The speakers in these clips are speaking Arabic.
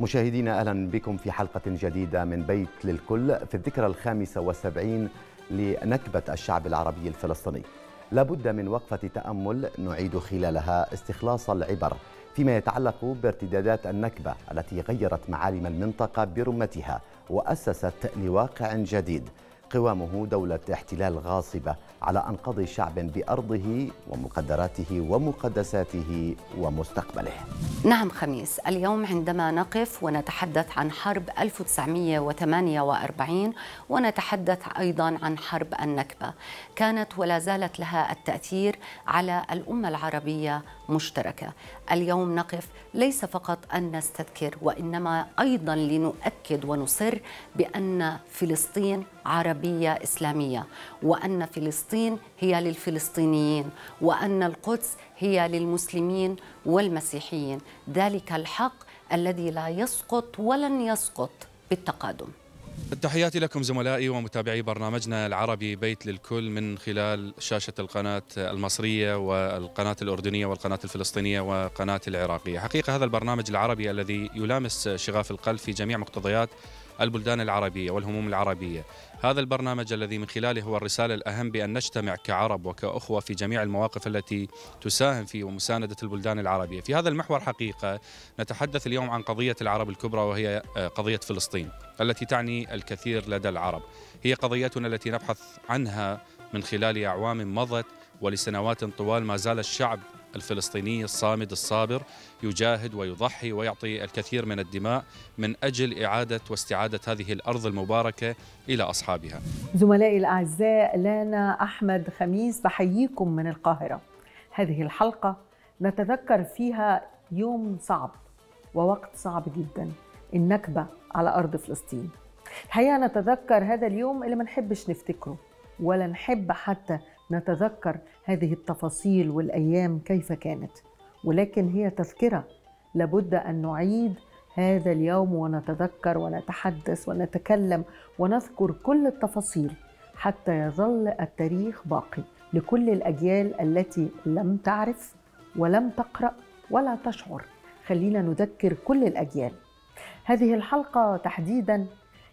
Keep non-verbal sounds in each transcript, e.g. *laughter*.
مشاهدينا أهلا بكم في حلقة جديدة من بيت للكل في الذكرى الخامسة والسبعين لنكبة الشعب العربي الفلسطيني لابد من وقفة تأمل نعيد خلالها استخلاص العبر فيما يتعلق بارتدادات النكبة التي غيرت معالم المنطقة برمتها وأسست لواقع جديد قوامه دولة احتلال غاصبة على أنقاض شعب بأرضه ومقدراته ومقدساته ومستقبله نعم خميس اليوم عندما نقف ونتحدث عن حرب 1948 ونتحدث أيضا عن حرب النكبة كانت ولا زالت لها التأثير على الأمة العربية مشتركة اليوم نقف ليس فقط أن نستذكر وإنما أيضا لنؤكد ونصر بأن فلسطين عربية إسلامية وأن فلسطين هي للفلسطينيين وأن القدس هي للمسلمين والمسيحيين ذلك الحق الذي لا يسقط ولن يسقط بالتقادم تحياتي لكم زملائي ومتابعي برنامجنا العربي بيت للكل من خلال شاشة القناة المصرية والقناة الأردنية والقناة الفلسطينية وقناة العراقية حقيقة هذا البرنامج العربي الذي يلامس شغاف القلب في جميع مقتضيات البلدان العربية والهموم العربية هذا البرنامج الذي من خلاله هو الرسالة الأهم بأن نجتمع كعرب وكأخوة في جميع المواقف التي تساهم في ومساندة البلدان العربية في هذا المحور حقيقة نتحدث اليوم عن قضية العرب الكبرى وهي آه، قضية فلسطين التي تعني الكثير لدى العرب هي قضيتنا التي نبحث عنها من خلال أعوام مضت ولسنوات طوال ما زال الشعب الفلسطيني الصامد الصابر يجاهد ويضحي ويعطي الكثير من الدماء من أجل إعادة واستعادة هذه الأرض المباركة إلى أصحابها زملائي الأعزاء لانا أحمد خميس بحييكم من القاهرة هذه الحلقة نتذكر فيها يوم صعب ووقت صعب جدا النكبة على أرض فلسطين الحقيقة نتذكر هذا اليوم اللي ما نحبش نفتكره ولا نحب حتى نتذكر هذه التفاصيل والايام كيف كانت ولكن هي تذكره لابد ان نعيد هذا اليوم ونتذكر ونتحدث ونتكلم ونذكر كل التفاصيل حتى يظل التاريخ باقي لكل الاجيال التي لم تعرف ولم تقرا ولا تشعر خلينا نذكر كل الاجيال هذه الحلقه تحديدا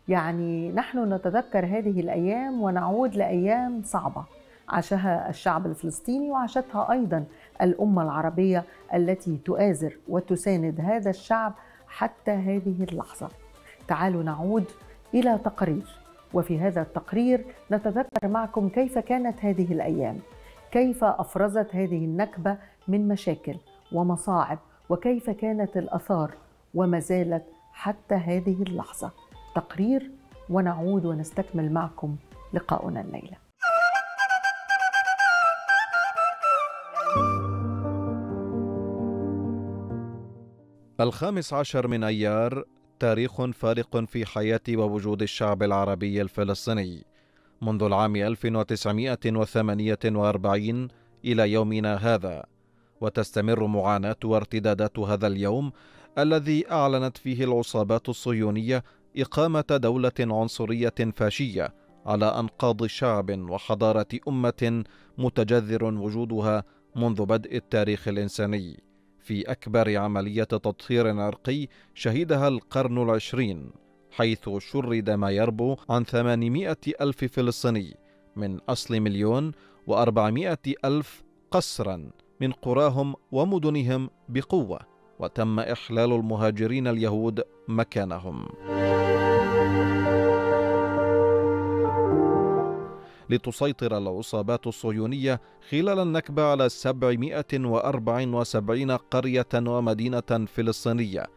يعني نحن نتذكر هذه الايام ونعود لايام صعبه عاشها الشعب الفلسطيني وعاشتها ايضا الامه العربيه التي تؤازر وتساند هذا الشعب حتى هذه اللحظه. تعالوا نعود الى تقرير وفي هذا التقرير نتذكر معكم كيف كانت هذه الايام، كيف افرزت هذه النكبه من مشاكل ومصاعب وكيف كانت الاثار وما زالت حتى هذه اللحظه. تقرير ونعود ونستكمل معكم لقاؤنا الليله. الخامس عشر من أيار تاريخ فارق في حياة ووجود الشعب العربي الفلسطيني منذ العام 1948 إلى يومنا هذا وتستمر معاناة وارتدادات هذا اليوم الذي أعلنت فيه العصابات الصهيونية إقامة دولة عنصرية فاشية على أنقاض شعب وحضارة أمة متجذر وجودها منذ بدء التاريخ الإنساني في أكبر عملية تطهير عرقي شهدها القرن العشرين حيث شرد ما يربو عن 800 ألف فلسطيني من أصل مليون وأربعمائة ألف قسرا من قراهم ومدنهم بقوة وتم إحلال المهاجرين اليهود مكانهم لتسيطر العصابات الصهيونية خلال النكبة على 774 قرية ومدينة فلسطينية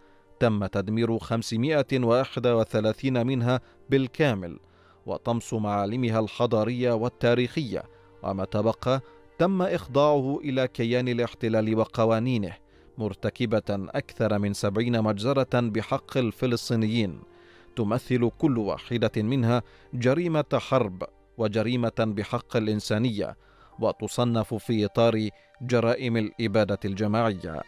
تم تدمير 531 منها بالكامل وطمس معالمها الحضارية والتاريخية وما تبقى تم إخضاعه إلى كيان الاحتلال وقوانينه مرتكبة أكثر من سبعين مجزرة بحق الفلسطينيين تمثل كل واحدة منها جريمة حرب وجريمه بحق الانسانيه وتصنف في اطار جرائم الاباده الجماعيه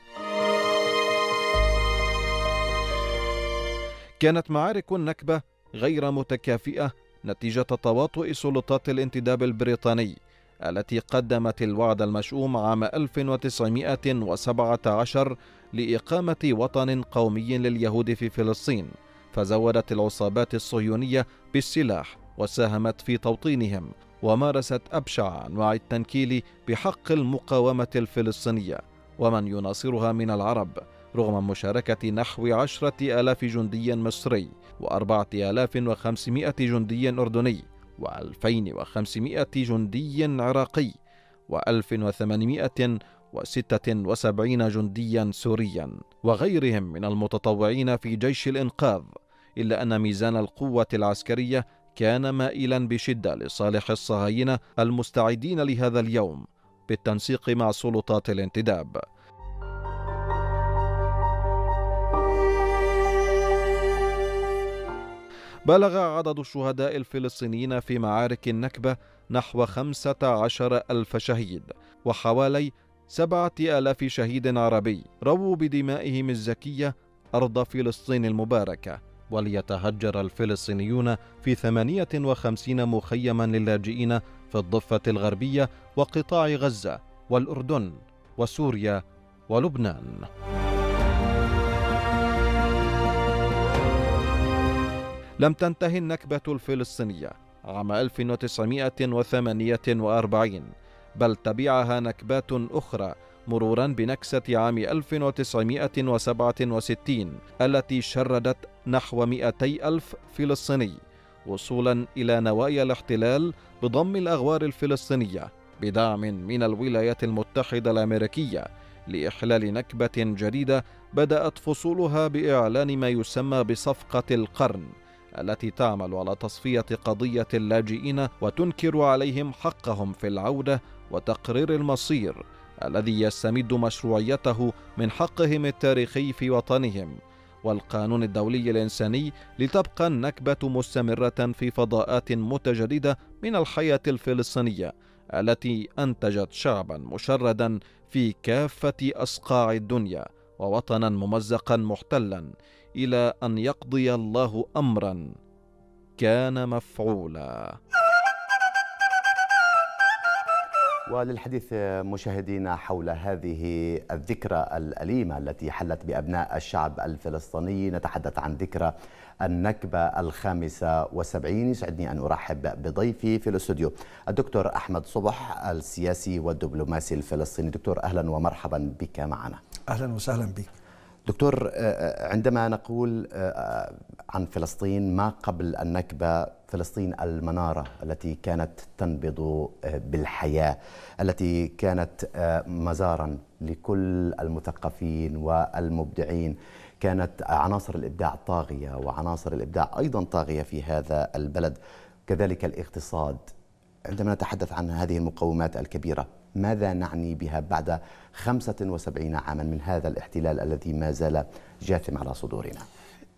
كانت معارك النكبه غير متكافئه نتيجه تواطؤ سلطات الانتداب البريطاني التي قدمت الوعد المشؤوم عام 1917 لإقامة وطن قومي لليهود في فلسطين، فزودت العصابات الصهيونية بالسلاح وساهمت في توطينهم ومارست أبشع أنواع التنكيل بحق المقاومة الفلسطينية ومن يناصرها من العرب رغم مشاركة نحو عشرة آلاف جندي مصري وأربعة آلاف وخمسمائة جندي أردني وألفين وخمسمائة جندي عراقي وألف وثمانمائة وستة وسبعين جنديا سوريا وغيرهم من المتطوعين في جيش الإنقاذ إلا أن ميزان القوة العسكرية كان مائلا بشدة لصالح الصهاينة المستعدين لهذا اليوم بالتنسيق مع سلطات الانتداب بلغ عدد الشهداء الفلسطينيين في معارك النكبة نحو خمسة عشر ألف شهيد وحوالي سبعة آلاف شهيد عربي رووا بدمائهم الزكية أرض فلسطين المباركة وليتهجر الفلسطينيون في 58 مخيما للاجئين في الضفة الغربية وقطاع غزة والأردن وسوريا ولبنان. لم تنتهي النكبة الفلسطينية عام 1948 بل تبعها نكبات أخرى مرورا بنكسة عام 1967 التي شردت نحو 200 ألف فلسطيني وصولا إلى نوايا الاحتلال بضم الأغوار الفلسطينية بدعم من الولايات المتحدة الأمريكية لإحلال نكبة جديدة بدأت فصولها بإعلان ما يسمى بصفقة القرن التي تعمل على تصفية قضية اللاجئين وتنكر عليهم حقهم في العودة وتقرير المصير الذي يستمد مشروعيته من حقهم التاريخي في وطنهم والقانون الدولي الإنساني لتبقى النكبة مستمرة في فضاءات متجددة من الحياة الفلسطينية التي أنتجت شعبا مشردا في كافة أصقاع الدنيا ووطنا ممزقا محتلا إلى أن يقضي الله أمرا كان مفعولا وللحديث آه، مشاهدينا حول هذه الذكرى الأليمة التي حلت بأبناء الشعب الفلسطيني نتحدث عن ذكرى النكبة الخامسة والسبعين يسعدني أن أرحب بضيفي في الاستوديو الدكتور أحمد صبح السياسي والدبلوماسي الفلسطيني دكتور أهلا ومرحبا بك معنا أهلا وسهلا بك دكتور آه، آه، عندما نقول آه، عن فلسطين ما قبل النكبه فلسطين المناره التي كانت تنبض بالحياه التي كانت مزارا لكل المثقفين والمبدعين كانت عناصر الابداع طاغيه وعناصر الابداع ايضا طاغيه في هذا البلد كذلك الاقتصاد عندما نتحدث عن هذه المقومات الكبيره ماذا نعني بها بعد 75 عاما من هذا الاحتلال الذي ما زال جاثم على صدورنا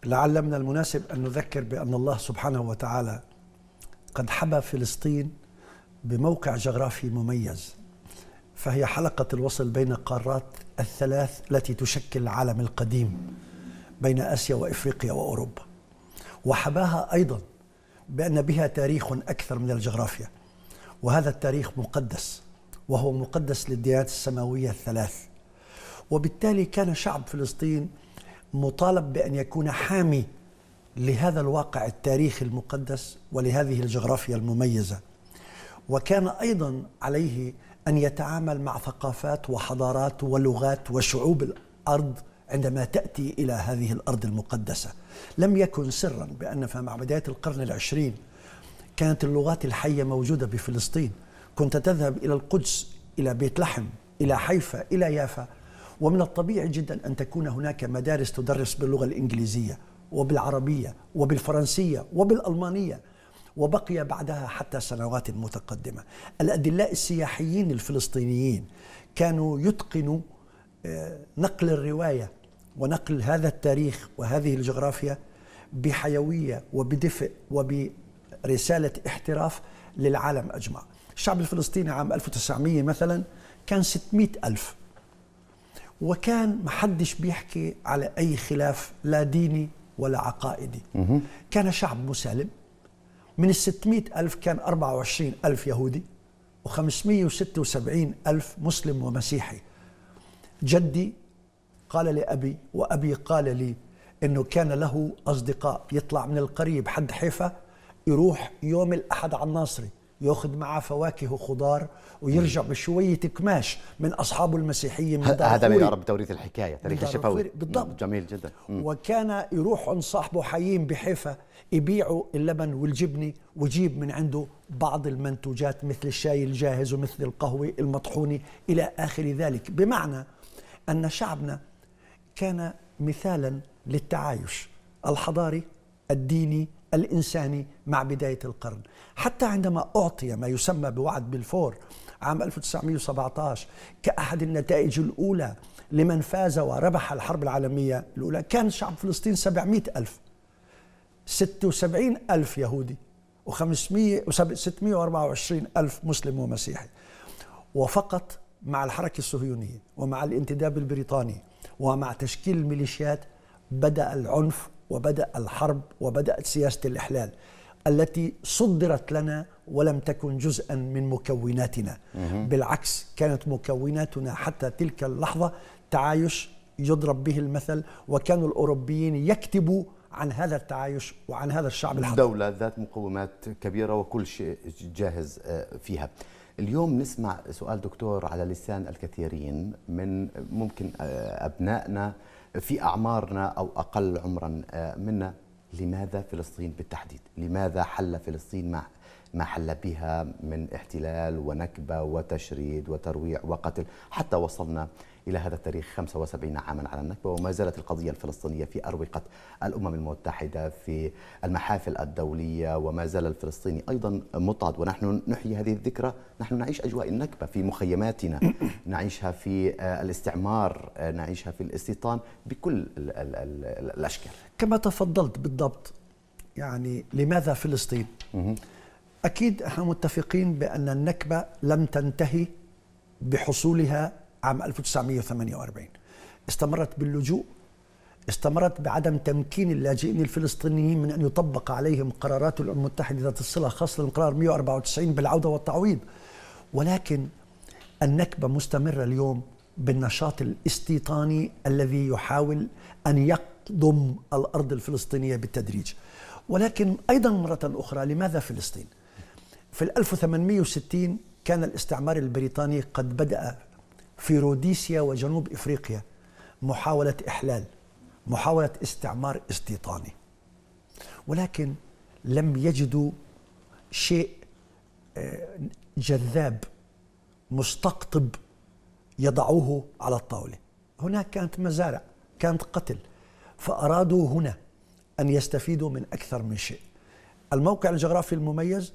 لعل من المناسب أن نذكر بأن الله سبحانه وتعالى قد حبى فلسطين بموقع جغرافي مميز فهي حلقة الوصل بين القارات الثلاث التي تشكل العالم القديم بين آسيا وإفريقيا وأوروبا وحباها أيضا بأن بها تاريخ أكثر من الجغرافيا وهذا التاريخ مقدس وهو مقدس للديانات السماوية الثلاث وبالتالي كان شعب فلسطين مطالب بأن يكون حامي لهذا الواقع التاريخي المقدس ولهذه الجغرافيا المميزة وكان أيضا عليه أن يتعامل مع ثقافات وحضارات ولغات وشعوب الأرض عندما تأتي إلى هذه الأرض المقدسة لم يكن سرا بأن مع بداية القرن العشرين كانت اللغات الحية موجودة بفلسطين كنت تذهب إلى القدس إلى بيت لحم إلى حيفا إلى يافا ومن الطبيعي جدا أن تكون هناك مدارس تدرس باللغة الإنجليزية وبالعربية وبالفرنسية وبالألمانية وبقي بعدها حتى سنوات متقدمة الأدلاء السياحيين الفلسطينيين كانوا يتقنوا آه، نقل الرواية ونقل هذا التاريخ وهذه الجغرافيا بحيوية وبدفء وبرسالة احتراف للعالم أجمع الشعب الفلسطيني عام 1900 مثلا كان 600 ألف وكان ما حدش بيحكي على أي خلاف لا ديني ولا عقائدي كان شعب مسالم من ال 600 ألف كان 24 ألف يهودي و576 ألف مسلم ومسيحي جدي قال لأبي وأبي قال لي أنه كان له أصدقاء يطلع من القريب حد حيفا يروح يوم الأحد على الناصري ياخذ معه فواكه وخضار ويرجع بشويه كماش من اصحابه المسيحيين من هذا ما يعرف بتوريث الحكايه تاريخ الشفوي بالضبط جميل جدا مم. وكان يروح عند صاحبه حيين بحيفا يبيعوا اللبن والجبنه ويجيب من عنده بعض المنتوجات مثل الشاي الجاهز ومثل القهوه المطحونه الى اخر ذلك بمعنى ان شعبنا كان مثالا للتعايش الحضاري الديني الإنساني مع بداية القرن حتى عندما أعطي ما يسمى بوعد بالفور عام 1917 كأحد النتائج الأولى لمن فاز وربح الحرب العالمية الأولى كان شعب فلسطين 700 ألف 76 ألف يهودي و500 و624 ألف مسلم ومسيحي وفقط مع الحركة الصهيونية ومع الانتداب البريطاني ومع تشكيل الميليشيات بدأ العنف وبدأ الحرب وبدأت سياسة الإحلال التي صدرت لنا ولم تكن جزءا من مكوناتنا بالعكس كانت مكوناتنا حتى تلك اللحظة تعايش يضرب به المثل وكانوا الأوروبيين يكتبوا عن هذا التعايش وعن هذا الشعب الحر دولة ذات مقومات كبيرة وكل شيء جاهز آه، فيها اليوم نسمع سؤال دكتور على لسان الكثيرين من ممكن آه، أبنائنا في أعمارنا أو أقل عمرا آه، منا لماذا فلسطين بالتحديد؟ لماذا حل فلسطين مع ما حل بها من احتلال ونكبة وتشريد وترويع وقتل حتى وصلنا إلى هذا التاريخ 75 عاما على النكبة وما زالت القضية الفلسطينية في أروقة الأمم المتحدة في المحافل الدولية وما زال الفلسطيني أيضا مطعد ونحن نحيي هذه الذكرى نحن نعيش أجواء النكبة في مخيماتنا *coughs* نعيشها في آه، الاستعمار آه، نعيشها في الاستيطان بكل الـ الـ الـ الأشكال كما تفضلت بالضبط يعني لماذا فلسطين؟ أكيد احنا متفقين بأن النكبة لم تنتهي بحصولها عام 1948 استمرت باللجوء استمرت بعدم تمكين اللاجئين الفلسطينيين من أن يطبق عليهم قرارات الأمم المتحدة ذات الصلة خاصة القرار 194 بالعودة والتعويض ولكن النكبة مستمرة اليوم بالنشاط الاستيطاني الذي يحاول أن يقضم الأرض الفلسطينية بالتدريج ولكن أيضا مرة أخرى لماذا فلسطين؟ في 1860 كان الاستعمار البريطاني قد بدأ في روديسيا وجنوب افريقيا محاوله احلال محاوله استعمار استيطاني ولكن لم يجدوا شيء آه، جذاب مستقطب يضعوه على الطاوله هناك كانت مزارع كانت قتل فارادوا هنا ان يستفيدوا من اكثر من شيء الموقع الجغرافي المميز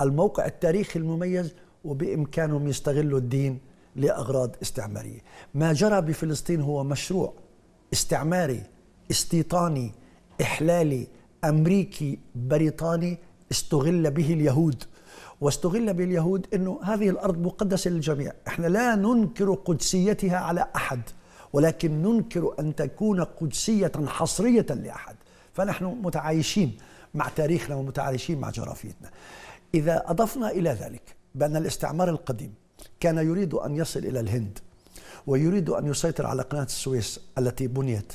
الموقع التاريخي المميز وبامكانهم يستغلوا الدين لأغراض استعمارية ما جرى بفلسطين هو مشروع استعماري استيطاني إحلالي أمريكي بريطاني استغل به اليهود واستغل به اليهود أنه هذه الأرض مقدسة للجميع إحنا لا ننكر قدسيتها على أحد ولكن ننكر أن تكون قدسية حصرية لأحد فنحن متعايشين مع تاريخنا ومتعايشين مع جغرافيتنا إذا أضفنا إلى ذلك بأن الاستعمار القديم كان يريد أن يصل إلى الهند ويريد أن يسيطر على قناة السويس التي بنيت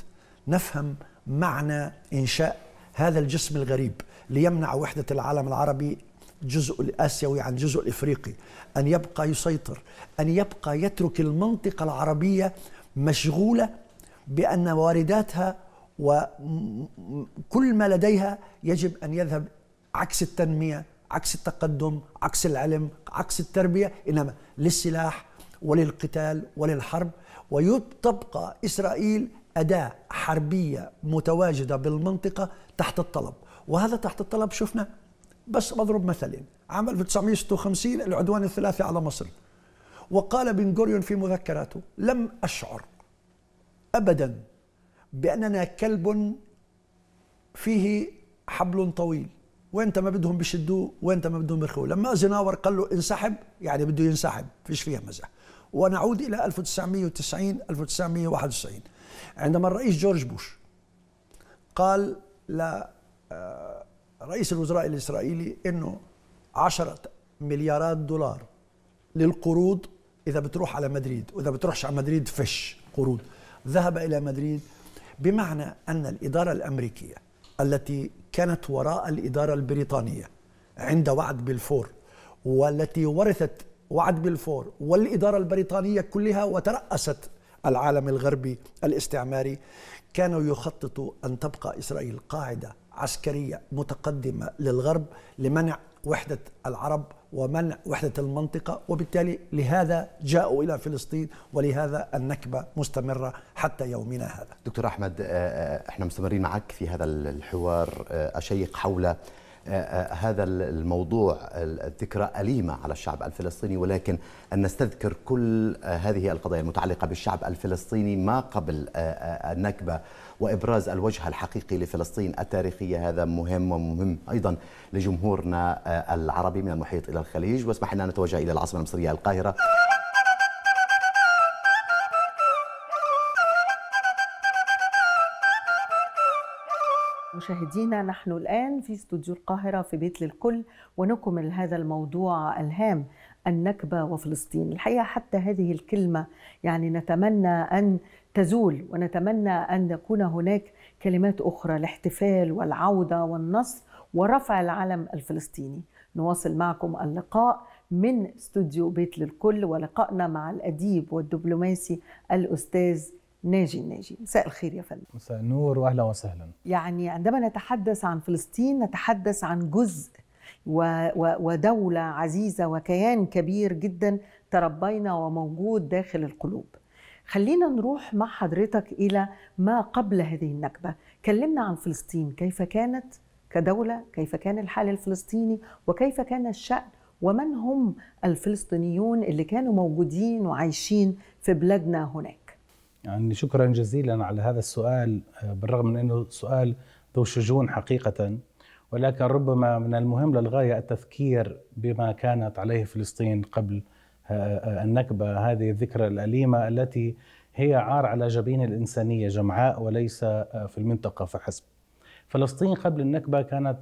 نفهم معنى إنشاء هذا الجسم الغريب ليمنع وحدة العالم العربي جزء الآسيوي عن جزء الإفريقي أن يبقى يسيطر أن يبقى يترك المنطقة العربية مشغولة بأن وارداتها وكل ما لديها يجب أن يذهب عكس التنمية عكس التقدم عكس العلم عكس التربية إنما للسلاح وللقتال وللحرب ويبقى إسرائيل أداة حربية متواجدة بالمنطقة تحت الطلب وهذا تحت الطلب شفنا بس بضرب مثلين عام 1956 العدوان الثلاثي على مصر وقال بن غوريون في مذكراته لم أشعر أبدا بأننا كلب فيه حبل طويل وين ما بدهم بشدوه وين ما بدهم بيرخوه لما زناور قال له انسحب يعني بده ينسحب فيش فيها مزح ونعود الى 1990 1991 عندما الرئيس جورج بوش قال لرئيس آه، الوزراء الاسرائيلي انه 10 مليارات دولار للقروض اذا بتروح على مدريد واذا بتروحش على مدريد فش قروض ذهب الى مدريد بمعنى ان الاداره الامريكيه التي كانت وراء الإدارة البريطانية عند وعد بلفور والتي ورثت وعد بلفور والإدارة البريطانية كلها وترأست العالم الغربي الاستعماري كانوا يخططوا أن تبقى إسرائيل قاعدة عسكرية متقدمة للغرب لمنع وحدة العرب ومنع وحدة المنطقة وبالتالي لهذا جاءوا إلى فلسطين ولهذا النكبة مستمرة حتى يومنا هذا دكتور أحمد آه، آه، احنا مستمرين معك في هذا الحوار أشيق آه، حول هذا الموضوع الذكرى أليمة على الشعب الفلسطيني ولكن أن نستذكر كل هذه القضايا المتعلقة بالشعب الفلسطيني ما قبل النكبة وإبراز الوجه الحقيقي لفلسطين التاريخية هذا مهم ومهم أيضا لجمهورنا آه، العربي من المحيط إلى الخليج واسمح لنا نتوجه إلى العاصمة المصرية القاهرة مشاهدينا نحن الآن في استوديو القاهرة في بيت للكل ونكمل هذا الموضوع الهام النكبة وفلسطين الحقيقة حتى هذه الكلمة يعني نتمنى أن تزول ونتمنى ان يكون هناك كلمات اخرى الاحتفال والعوده والنصر ورفع العلم الفلسطيني نواصل معكم اللقاء من استوديو بيت للكل ولقائنا مع الاديب والدبلوماسي الاستاذ ناجي الناجي مساء الخير يا فندم مساء النور واهلا وسهلا يعني عندما نتحدث عن فلسطين نتحدث عن جزء و و ودوله عزيزه وكيان كبير جدا تربينا وموجود داخل القلوب خلينا نروح مع حضرتك إلى ما قبل هذه النكبة كلمنا عن فلسطين كيف كانت كدولة كيف كان الحال الفلسطيني وكيف كان الشأن ومن هم الفلسطينيون اللي كانوا موجودين وعايشين في بلادنا هناك يعني شكرا جزيلا على هذا السؤال بالرغم من أنه سؤال ذو شجون حقيقة ولكن ربما من المهم للغاية التذكير بما كانت عليه فلسطين قبل آه، آه، النكبة هذه الذكرى الأليمة التي هي عار على جبين الإنسانية جمعاء وليس آه، في المنطقة فحسب فلسطين قبل النكبة كانت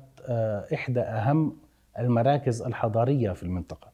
إحدى أهم المراكز الحضارية في المنطقة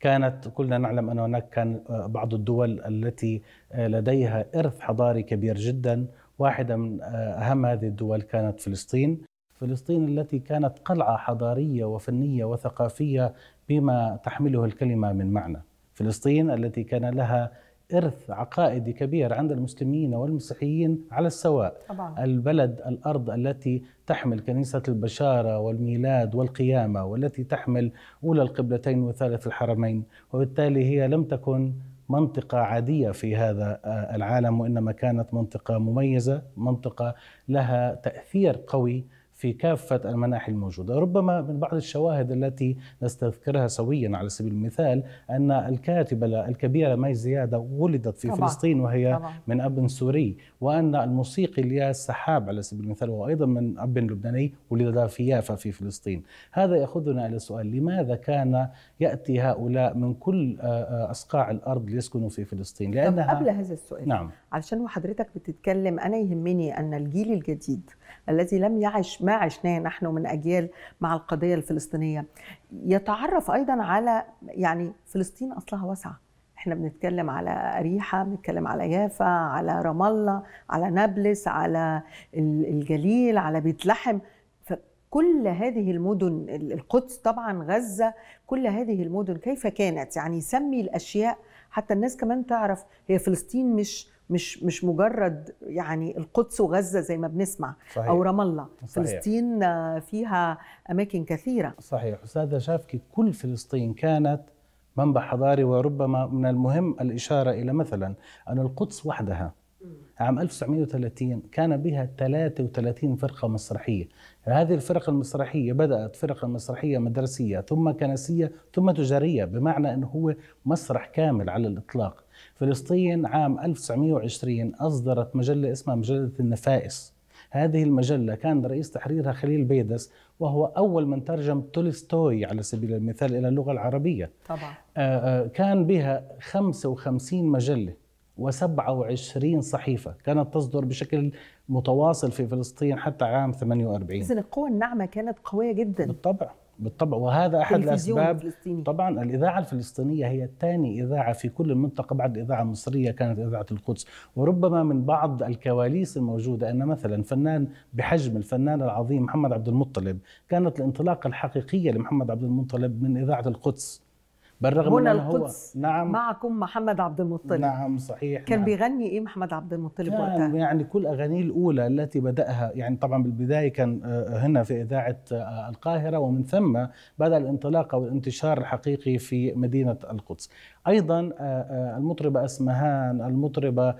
كانت كلنا نعلم أن هناك كان بعض الدول التي لديها إرث حضاري كبير جدا واحدة من أهم هذه الدول كانت فلسطين فلسطين التي كانت قلعة حضارية وفنية وثقافية بما تحمله الكلمة من معنى فلسطين التي كان لها إرث عقائدي كبير عند المسلمين والمسيحيين على السواء طبعا. البلد الأرض التي تحمل كنيسة البشارة والميلاد والقيامة والتي تحمل أولى القبلتين وثالث الحرمين وبالتالي هي لم تكن منطقة عادية في هذا آه، العالم وإنما كانت منطقة مميزة منطقة لها تأثير قوي في كافة المناحي الموجودة ربما من بعض الشواهد التي نستذكرها سويا على سبيل المثال أن الكاتبة الكبيرة ماي زيادة ولدت في طبعا. فلسطين وهي طبعا. من أب سوري وأن الموسيقي الياس سحاب على سبيل المثال وهو أيضا من أب لبناني ولد في يافا في فلسطين هذا يأخذنا إلى سؤال لماذا كان يأتي هؤلاء من كل آه، آه، أصقاع الأرض ليسكنوا في فلسطين لأنها قبل هذا السؤال نعم علشان وحضرتك بتتكلم أنا يهمني أن الجيل الجديد الذي لم يعش ما عشناه نحن من أجيال مع القضية الفلسطينية يتعرف أيضا على يعني فلسطين أصلها واسعة احنا بنتكلم على أريحة بنتكلم على يافا على رام الله على نابلس على الجليل على بيت لحم كل هذه المدن القدس طبعا غزة كل هذه المدن كيف كانت يعني سمي الأشياء حتى الناس كمان تعرف هي فلسطين مش مش مش مجرد يعني القدس وغزه زي ما بنسمع صحيح. او رام الله صحيح. فلسطين فيها اماكن كثيره صحيح استاذه شافكي كل فلسطين كانت منبع حضاري وربما من المهم الاشاره الى مثلا ان القدس وحدها عام 1930 كان بها 33 فرقة مسرحية هذه الفرق المسرحية بدأت فرقة مسرحية مدرسية ثم كنسية ثم تجارية بمعنى أنه هو مسرح كامل على الإطلاق فلسطين عام 1920 أصدرت مجلة اسمها مجلة النفائس هذه المجلة كان رئيس تحريرها خليل بيدس وهو أول من ترجم تولستوي على سبيل المثال إلى اللغة العربية طبعا. آه، آه، كان بها 55 مجلة و27 صحيفة كانت تصدر بشكل متواصل في فلسطين حتى عام 48 إذن القوة الناعمة كانت قوية جدا بالطبع بالطبع وهذا احد الاسباب الفلسطيني. طبعا الاذاعه الفلسطينيه هي ثاني اذاعه في كل المنطقه بعد الاذاعه المصريه كانت اذاعه القدس وربما من بعض الكواليس الموجوده ان مثلا فنان بحجم الفنان العظيم محمد عبد المطلب كانت الانطلاقه الحقيقيه لمحمد عبد المطلب من اذاعه القدس بالرغم من القدس هو نعم معكم محمد عبد المطلب نعم صحيح كان نعم بيغني ايه محمد عبد المطلب كان وقتها؟ يعني كل اغانيه الاولى التي بداها يعني طبعا بالبدايه كان آه، هنا في اذاعه آه، القاهره ومن ثم بدا الانطلاق والانتشار الحقيقي في مدينه القدس. ايضا آه، المطربه اسمهان، المطربه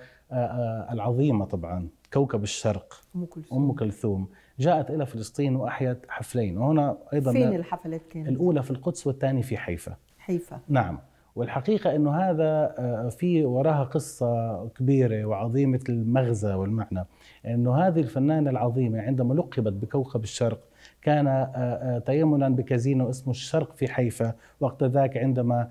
العظيمه طبعا كوكب الشرق ام كلثوم ام كلثوم جاءت الى فلسطين واحيت حفلين وهنا ايضا فين الحفلات كانت؟ الاولى في القدس والثانيه في حيفا حيفا نعم والحقيقة أنه هذا آه، في وراها قصة كبيرة وعظيمة المغزى والمعنى أنه هذه الفنانة العظيمة عندما لقبت بكوكب الشرق كان آه، آه، تيمنا بكازينو اسمه الشرق في حيفا وقت ذاك عندما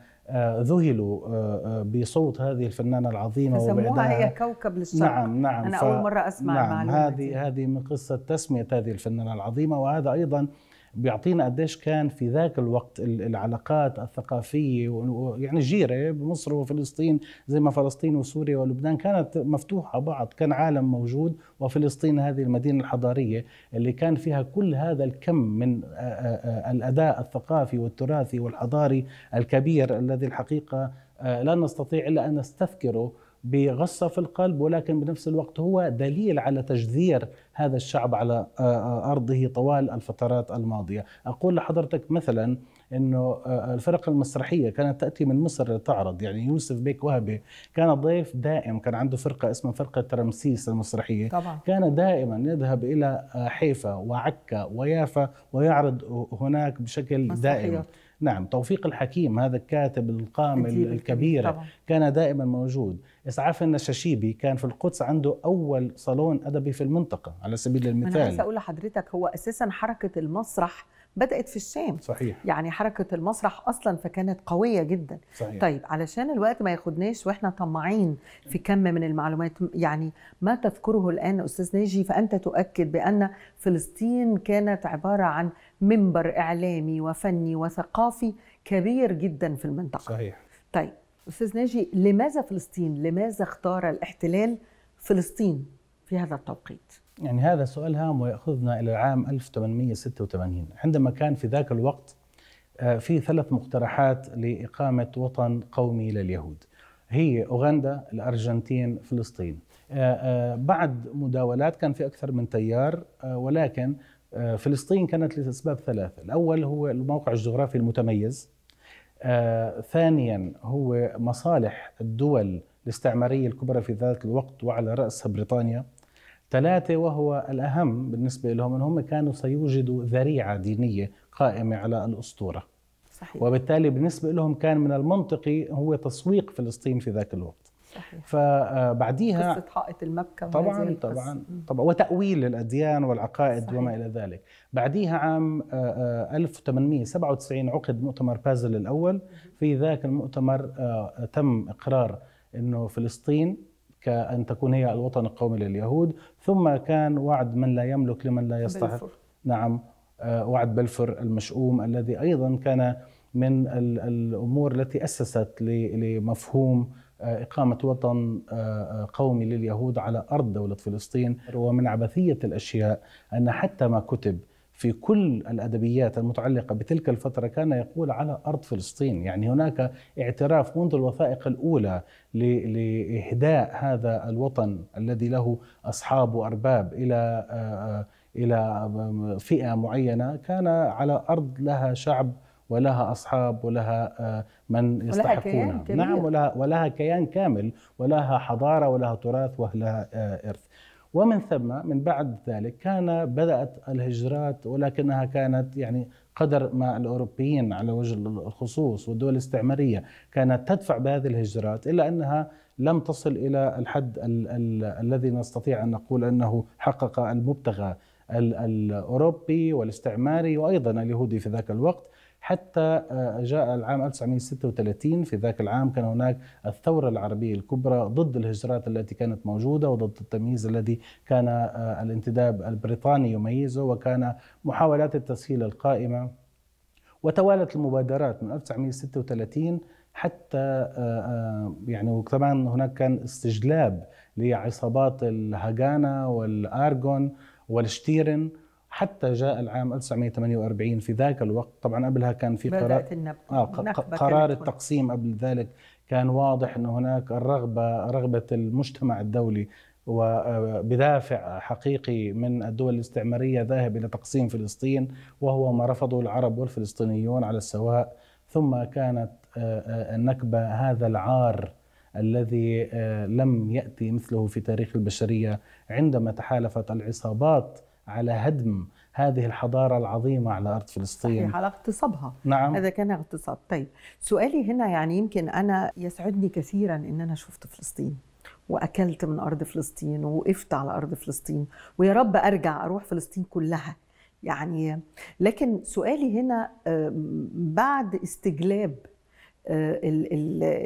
ذهلوا بصوت هذه الفنانه العظيمه سموها هي كوكب للشرق نعم نعم انا اول مره اسمع نعم هذه هذه من قصه تسميه هذه الفنانه العظيمه وهذا ايضا بيعطينا قديش كان في ذاك الوقت العلاقات الثقافيه يعني جيره بمصر وفلسطين زي ما فلسطين وسوريا ولبنان كانت مفتوحه بعض كان عالم موجود وفلسطين هذه المدينه الحضاريه اللي كان فيها كل هذا الكم من آه، آه، آه، الاداء الثقافي والتراثي والحضاري الكبير الذي الحقيقه لا نستطيع الا ان نستذكره بغصة في القلب ولكن بنفس الوقت هو دليل على تجذير هذا الشعب على آه، آه، أرضه طوال الفترات الماضية أقول لحضرتك مثلا انه آه، الفرق المسرحيه كانت تاتي من مصر لتعرض يعني يوسف بيك وهبي كان ضيف دائم كان عنده فرقه اسمها فرقه رمسيس المسرحيه طبعا. كان دائما يذهب الى حيفا وعكا ويافا ويعرض هناك بشكل مسرحية. دائم نعم توفيق الحكيم هذا الكاتب القام الكبير كان دائما موجود إسعاف النشاشيبي كان في القدس عنده أول صالون أدبي في المنطقة على سبيل المثال أنا سأقول لحضرتك هو أساسا حركة المسرح بدات في الشام صحيح يعني حركه المسرح اصلا فكانت قويه جدا صحيح. طيب علشان الوقت ما ياخدناش واحنا طماعين في كم من المعلومات يعني ما تذكره الان استاذ ناجي فانت تؤكد بان فلسطين كانت عباره عن منبر اعلامي وفني وثقافي كبير جدا في المنطقه صحيح طيب استاذ ناجي لماذا فلسطين لماذا اختار الاحتلال فلسطين في هذا التوقيت يعني هذا سؤال هام ويأخذنا إلى العام 1886 عندما كان في ذاك الوقت آه، في ثلاث مقترحات لإقامة وطن قومي لليهود هي أوغندا، الأرجنتين، فلسطين آه، آه، بعد مداولات كان في أكثر من تيار ولكن فلسطين كانت لأسباب ثلاثة الأول هو الموقع الجغرافي المتميز ثانيا هو مصالح الدول الاستعمارية الكبرى في ذلك الوقت وعلى رأسها بريطانيا ثلاثة وهو الأهم بالنسبة لهم أنهم كانوا سيوجدوا ذريعة دينية قائمة على الأسطورة صحيح. وبالتالي بالنسبة لهم كان من المنطقي هو تسويق فلسطين في ذاك الوقت صحيح. فبعديها آه، قصة حائط المبكى طبعا طبعا طبعا وتأويل الأديان والعقائد صحيح. وما إلى ذلك بعديها عام 1897 آه، آه، عقد مؤتمر بازل الأول في ذاك المؤتمر تم إقرار أنه فلسطين كأن تكون هي الوطن القومي لليهود ثم كان وعد من لا يملك لمن لا يستحق بلفر. نعم آه، وعد بلفر المشؤوم الذي أيضا كان من الأمور التي أسست لمفهوم آه، إقامة وطن آه، قومي لليهود على أرض دولة فلسطين ومن عبثية الأشياء أن حتى ما كتب في كل الادبيات المتعلقه بتلك الفتره كان يقول على ارض فلسطين، يعني هناك اعتراف منذ الوثائق الاولى لاهداء هذا الوطن الذي له اصحاب وارباب الى آه، الى فئه معينه كان على ارض لها شعب ولها اصحاب ولها آه، من يستحقونها نعم ولها ولها كيان كامل ولها حضاره ولها تراث ولها آه، ارث ومن ثم من بعد ذلك كان بدأت الهجرات ولكنها كانت يعني قدر ما الأوروبيين على وجه الخصوص والدول الاستعمارية كانت تدفع بهذه الهجرات إلا أنها لم تصل إلى الحد ال ال الذي نستطيع أن نقول أنه حقق المبتغى الأوروبي والاستعماري وأيضا اليهودي في ذاك الوقت حتى آه، جاء العام 1936 في ذاك العام كان هناك الثورة العربية الكبرى ضد الهجرات التي كانت موجودة وضد التمييز الذي كان آه، الانتداب البريطاني يميزه وكان محاولات التسهيل القائمة وتوالت المبادرات من 1936 حتى آه، يعني وكمان هناك كان استجلاب لعصابات الهاغانا والارجون والشتيرن حتى جاء العام 1948 في ذاك الوقت طبعا قبلها كان في قرار آه قرار التقسيم قبل ذلك كان واضح أن هناك الرغبة رغبة المجتمع الدولي وبدافع آه، حقيقي من الدول الاستعمارية ذاهب إلى تقسيم فلسطين وهو ما رفضه العرب والفلسطينيون على السواء ثم كانت آه، آه، النكبة هذا العار الذي لم يأتي مثله في تاريخ البشرية عندما تحالفت العصابات على هدم هذه الحضارة العظيمة على أرض فلسطين صحيح على اغتصابها نعم هذا كان اغتصاب طيب سؤالي هنا يعني يمكن أنا يسعدني كثيرا أن أنا شفت فلسطين وأكلت من أرض فلسطين ووقفت على أرض فلسطين ويا رب أرجع أروح فلسطين كلها يعني لكن سؤالي هنا بعد استجلاب الـ آه،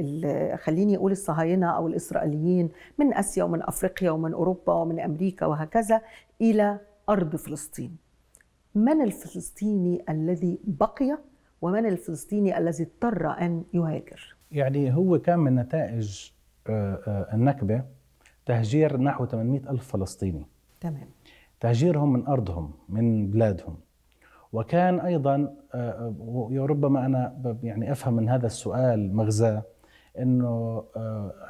الـ خليني اقول الصهاينه او الاسرائيليين من اسيا ومن افريقيا ومن اوروبا ومن امريكا وهكذا الى أرض فلسطين من الفلسطيني الذي بقي ومن الفلسطيني الذي اضطر أن يهاجر يعني هو كان من نتائج آه، آه، النكبة تهجير نحو 800 ألف فلسطيني تمام تهجيرهم من أرضهم من بلادهم وكان أيضا آه، وربما أنا يعني أفهم من هذا السؤال مغزاه انه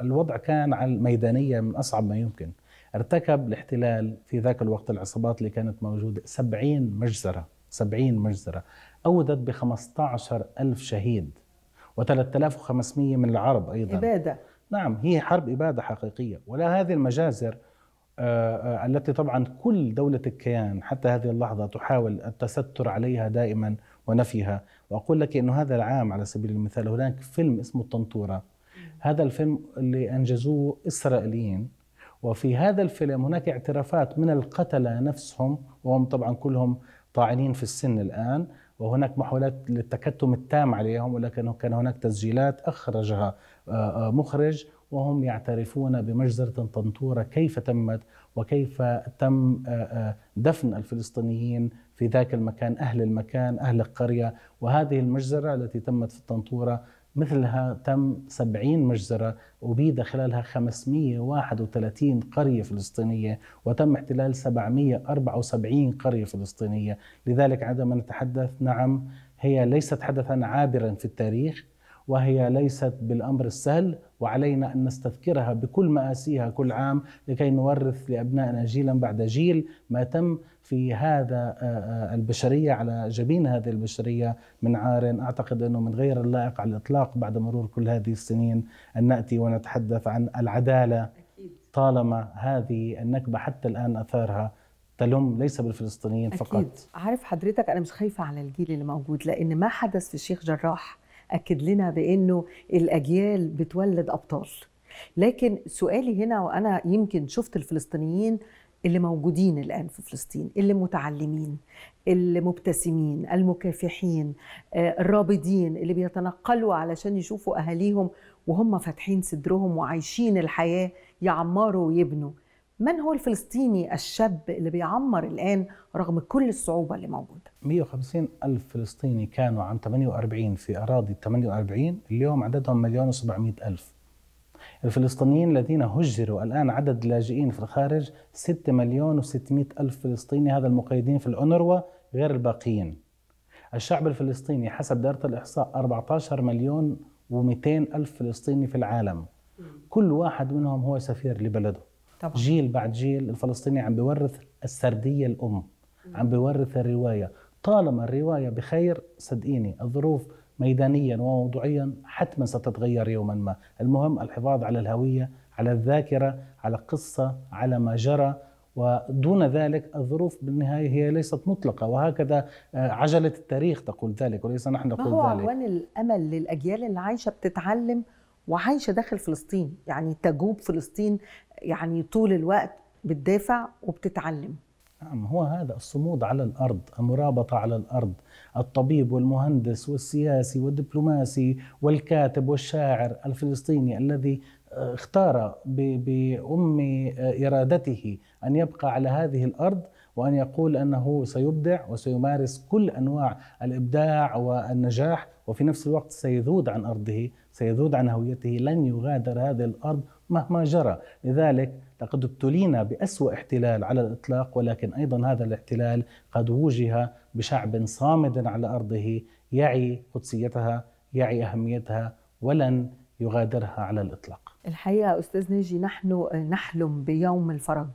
الوضع كان على الميدانيه من اصعب ما يمكن ارتكب الاحتلال في ذاك الوقت العصابات اللي كانت موجودة 70 مجزرة 70 مجزرة أودت ب عشر ألف شهيد و3500 من العرب أيضا إبادة نعم هي حرب إبادة حقيقية ولا هذه المجازر آه، آه، التي طبعا كل دولة الكيان حتى هذه اللحظة تحاول التستر عليها دائما ونفيها وأقول لك أنه هذا العام على سبيل المثال هناك فيلم اسمه الطنطورة هذا الفيلم اللي أنجزوه إسرائيليين وفي هذا الفيلم هناك اعترافات من القتلة نفسهم وهم طبعا كلهم طاعنين في السن الآن وهناك محاولات للتكتم التام عليهم ولكن كان هناك تسجيلات أخرجها آه، آه، مخرج وهم يعترفون بمجزرة طنطورة كيف تمت وكيف تم آه، دفن الفلسطينيين في ذاك المكان أهل المكان أهل القرية وهذه المجزرة التي تمت في الطنطورة مثلها تم 70 مجزرة أبيد خلالها 531 قرية فلسطينية وتم احتلال 774 قرية فلسطينية لذلك عندما نتحدث نعم هي ليست حدثا عابرا في التاريخ وهي ليست بالأمر السهل وعلينا أن نستذكرها بكل مآسيها كل عام لكي نورث لأبنائنا جيلا بعد جيل ما تم في هذا آه، آه، البشرية على جبين هذه البشرية من عار أعتقد أنه من غير اللائق على الإطلاق بعد مرور كل هذه السنين أن نأتي ونتحدث عن العدالة طالما هذه النكبة حتى الآن أثارها تلم ليس بالفلسطينيين أكيد. فقط عارف حضرتك أنا مش خايفة على الجيل اللي موجود لأن ما حدث في الشيخ جراح اكد لنا بانه الاجيال بتولد ابطال لكن سؤالي هنا وانا يمكن شفت الفلسطينيين اللي موجودين الان في فلسطين اللي متعلمين المبتسمين المكافحين آه، الرابضين اللي بيتنقلوا علشان يشوفوا اهاليهم وهم فاتحين صدرهم وعايشين الحياه يعمروا ويبنوا من هو الفلسطيني الشاب اللي بيعمر الآن رغم كل الصعوبة اللي موجودة 150 ألف فلسطيني كانوا عام 48 في أراضي 48 اليوم عددهم مليون و700 ألف الفلسطينيين الذين هجروا الآن عدد اللاجئين في الخارج 6 مليون و600 ألف فلسطيني هذا المقيدين في الانروا غير الباقيين الشعب الفلسطيني حسب دائرة الإحصاء 14 مليون و200 ألف فلسطيني في العالم كل واحد منهم هو سفير لبلده طبعا. جيل بعد جيل الفلسطيني عم بيورث السرديه الام عم بيورث الروايه طالما الروايه بخير صدقيني الظروف ميدانيا وموضوعيا حتما ستتغير يوما ما المهم الحفاظ على الهويه على الذاكره على قصه على ما جرى ودون ذلك الظروف بالنهاية هي ليست مطلقة وهكذا آه، عجلة التاريخ تقول ذلك وليس نحن نقول ذلك ما هو عنوان الأمل للأجيال اللي عايشة بتتعلم وعايشة داخل فلسطين يعني تجوب فلسطين يعني طول الوقت بتدافع وبتتعلم نعم هو هذا الصمود على الارض، المرابطه على الارض، الطبيب والمهندس والسياسي والدبلوماسي والكاتب والشاعر الفلسطيني الذي آه، اختار بام آه، ارادته ان يبقى على هذه الارض وان يقول انه سيبدع وسيمارس كل انواع الابداع والنجاح وفي نفس الوقت سيذود عن ارضه سيذود عن هويته لن يغادر هذه الأرض مهما جرى لذلك لقد ابتلينا بأسوأ احتلال على الإطلاق ولكن أيضا هذا الاحتلال قد وجه بشعب صامد على أرضه يعي قدسيتها يعي أهميتها ولن يغادرها على الإطلاق الحقيقة أستاذ ناجي نحن نحلم بيوم الفرج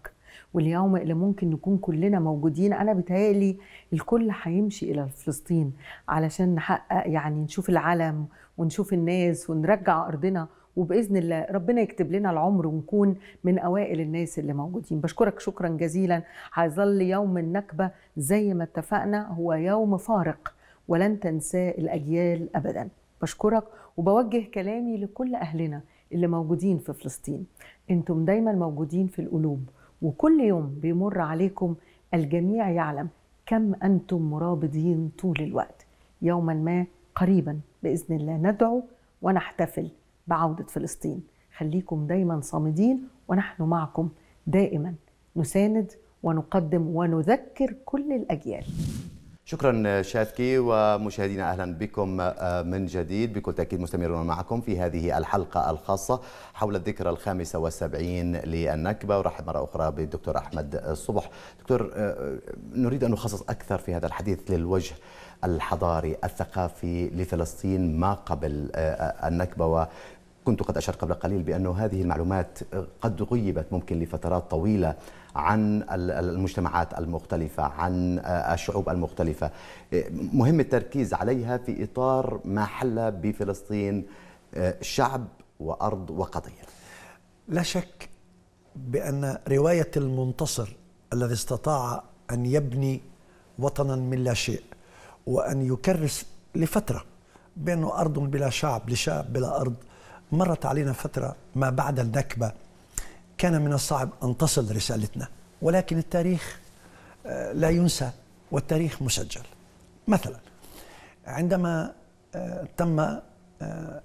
واليوم اللي ممكن نكون كلنا موجودين انا بتهيألي الكل هيمشي الى فلسطين علشان نحقق يعني نشوف العلم ونشوف الناس ونرجع ارضنا وباذن الله ربنا يكتب لنا العمر ونكون من اوائل الناس اللي موجودين بشكرك شكرا جزيلا هيظل يوم النكبه زي ما اتفقنا هو يوم فارق ولن تنساه الاجيال ابدا بشكرك وبوجه كلامي لكل اهلنا اللي موجودين في فلسطين انتم دايما موجودين في القلوب وكل يوم بيمر عليكم الجميع يعلم كم أنتم مرابضين طول الوقت يوما ما قريبا بإذن الله ندعو ونحتفل بعودة فلسطين خليكم دايما صامدين ونحن معكم دائما نساند ونقدم ونذكر كل الأجيال شكرا شاتكي ومشاهدينا اهلا بكم آه، من جديد بكل تاكيد مستمرون معكم في هذه الحلقه الخاصه حول الذكرى الخامسه والسبعين للنكبه ورحب مره اخرى بالدكتور احمد الصبح دكتور آه، آه، نريد ان نخصص اكثر في هذا الحديث للوجه الحضاري الثقافي لفلسطين ما قبل النكبه كنت قد أشرت قبل قليل بأن هذه المعلومات قد غيبت ممكن لفترات طويلة عن المجتمعات المختلفة عن آه، الشعوب المختلفة مهم التركيز عليها في إطار ما حل بفلسطين آه، شعب وأرض وقضية لا شك بأن رواية المنتصر الذي استطاع أن يبني وطنا من لا شيء وأن يكرس لفترة بأنه أرض بلا شعب لشعب بلا أرض مرت علينا فترة ما بعد النكبة كان من الصعب أن تصل رسالتنا ولكن التاريخ آه، لا ينسى والتاريخ مسجل مثلا عندما آه، تم آه،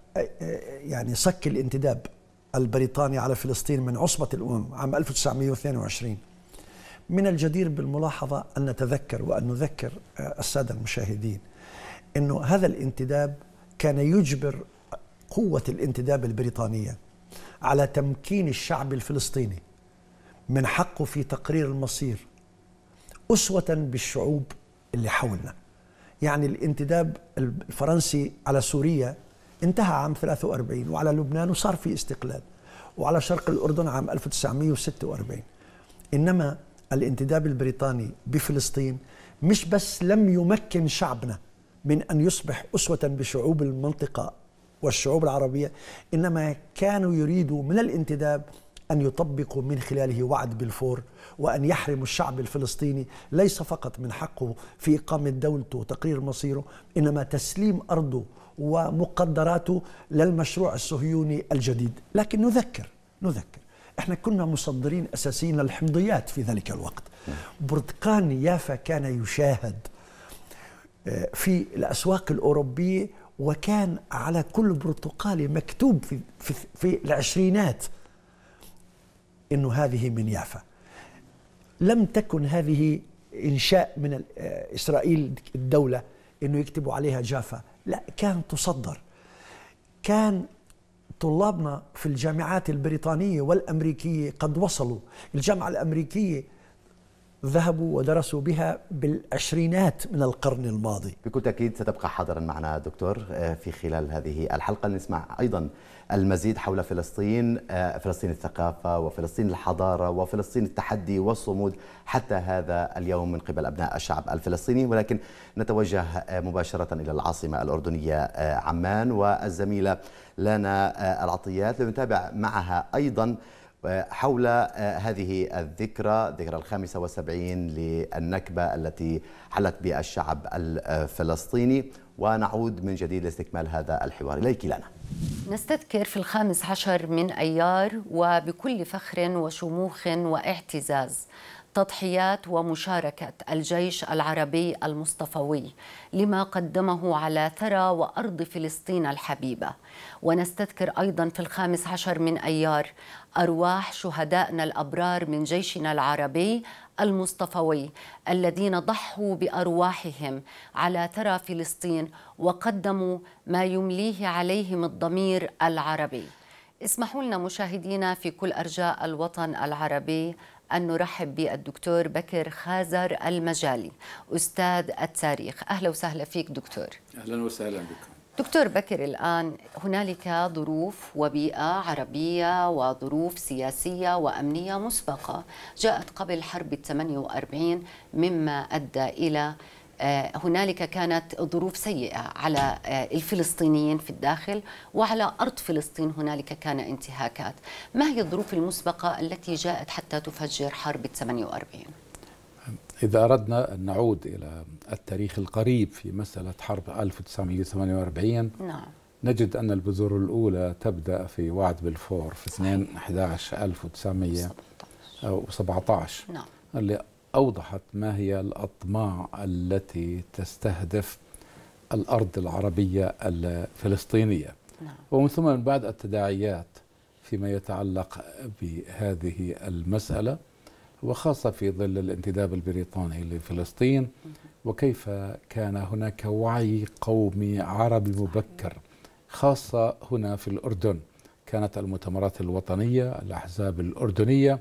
يعني صك الانتداب البريطاني على فلسطين من عصبة الأمم عام 1922 من الجدير بالملاحظة أن نتذكر وأن نذكر السادة المشاهدين أنه هذا الانتداب كان يجبر قوة الانتداب البريطانية على تمكين الشعب الفلسطيني من حقه في تقرير المصير أسوة بالشعوب اللي حولنا يعني الانتداب الفرنسي على سوريا انتهى عام 43 وعلى لبنان وصار في استقلال وعلى شرق الأردن عام 1946 إنما الانتداب البريطاني بفلسطين مش بس لم يمكن شعبنا من أن يصبح أسوة بشعوب المنطقة والشعوب العربية إنما كانوا يريدوا من الانتداب أن يطبقوا من خلاله وعد بالفور وأن يحرموا الشعب الفلسطيني ليس فقط من حقه في إقامة دولته وتقرير مصيره إنما تسليم أرضه ومقدراته للمشروع الصهيوني الجديد لكن نذكر نذكر احنا كنا مصدرين اساسيين للحمضيات في ذلك الوقت برتقان يافا كان يشاهد آه، في الاسواق الاوروبيه وكان على كل برتقالي مكتوب في, في, في العشرينات انه هذه من يافا لم تكن هذه انشاء من آه، اسرائيل الدوله انه يكتبوا عليها جافا لا كان تصدر كان طلابنا في الجامعات البريطانيه والامريكيه قد وصلوا الجامعه الامريكيه ذهبوا ودرسوا بها بالعشرينات من القرن الماضي بكل تأكيد ستبقى حاضرا معنا دكتور آه، في خلال هذه الحلقة نسمع أيضا المزيد حول فلسطين آه، فلسطين الثقافة وفلسطين الحضارة وفلسطين التحدي والصمود حتى هذا اليوم من قبل أبناء الشعب الفلسطيني ولكن نتوجه آه، مباشرة إلى العاصمة الأردنية عمان والزميلة لنا العطيات لنتابع معها أيضا حول آه، هذه الذكرى ذكرى الخامسة وسبعين للنكبة التي حلت بالشعب الفلسطيني ونعود من جديد لاستكمال هذا الحوار إليك لنا نستذكر في الخامس عشر من أيار وبكل فخر وشموخ واعتزاز تضحيات ومشاركة الجيش العربي المصطفوي لما قدمه على ثرى وأرض فلسطين الحبيبة ونستذكر أيضا في الخامس عشر من أيار أرواح شهدائنا الأبرار من جيشنا العربي المصطفوي الذين ضحوا بأرواحهم على ثرى فلسطين وقدموا ما يمليه عليهم الضمير العربي اسمحوا لنا مشاهدينا في كل أرجاء الوطن العربي أن نرحب بالدكتور بكر خازر المجالي أستاذ التاريخ أهلا وسهلا فيك دكتور أهلا وسهلا بكم دكتور بكر الآن هنالك ظروف وبيئة عربية وظروف سياسية وأمنية مسبقة جاءت قبل حرب ال 48 مما أدى إلى آه، هنالك كانت ظروف سيئة على آه، الفلسطينيين في الداخل وعلى أرض فلسطين هنالك كان انتهاكات ما هي الظروف المسبقة التي جاءت حتى تفجر حرب 48 إذا أردنا أن نعود إلى التاريخ القريب في مسألة حرب 1948 نعم. نجد أن البذور الأولى تبدأ في وعد بالفور في 2 11 1900 أو 17 نعم. اللي أوضحت ما هي الأطماع التي تستهدف الأرض العربية الفلسطينية نعم. ومن ثم من بعد التداعيات فيما يتعلق بهذه المسألة وخاصة في ظل الانتداب البريطاني لفلسطين وكيف كان هناك وعي قومي عربي مبكر خاصة هنا في الأردن كانت المؤتمرات الوطنية الأحزاب الأردنية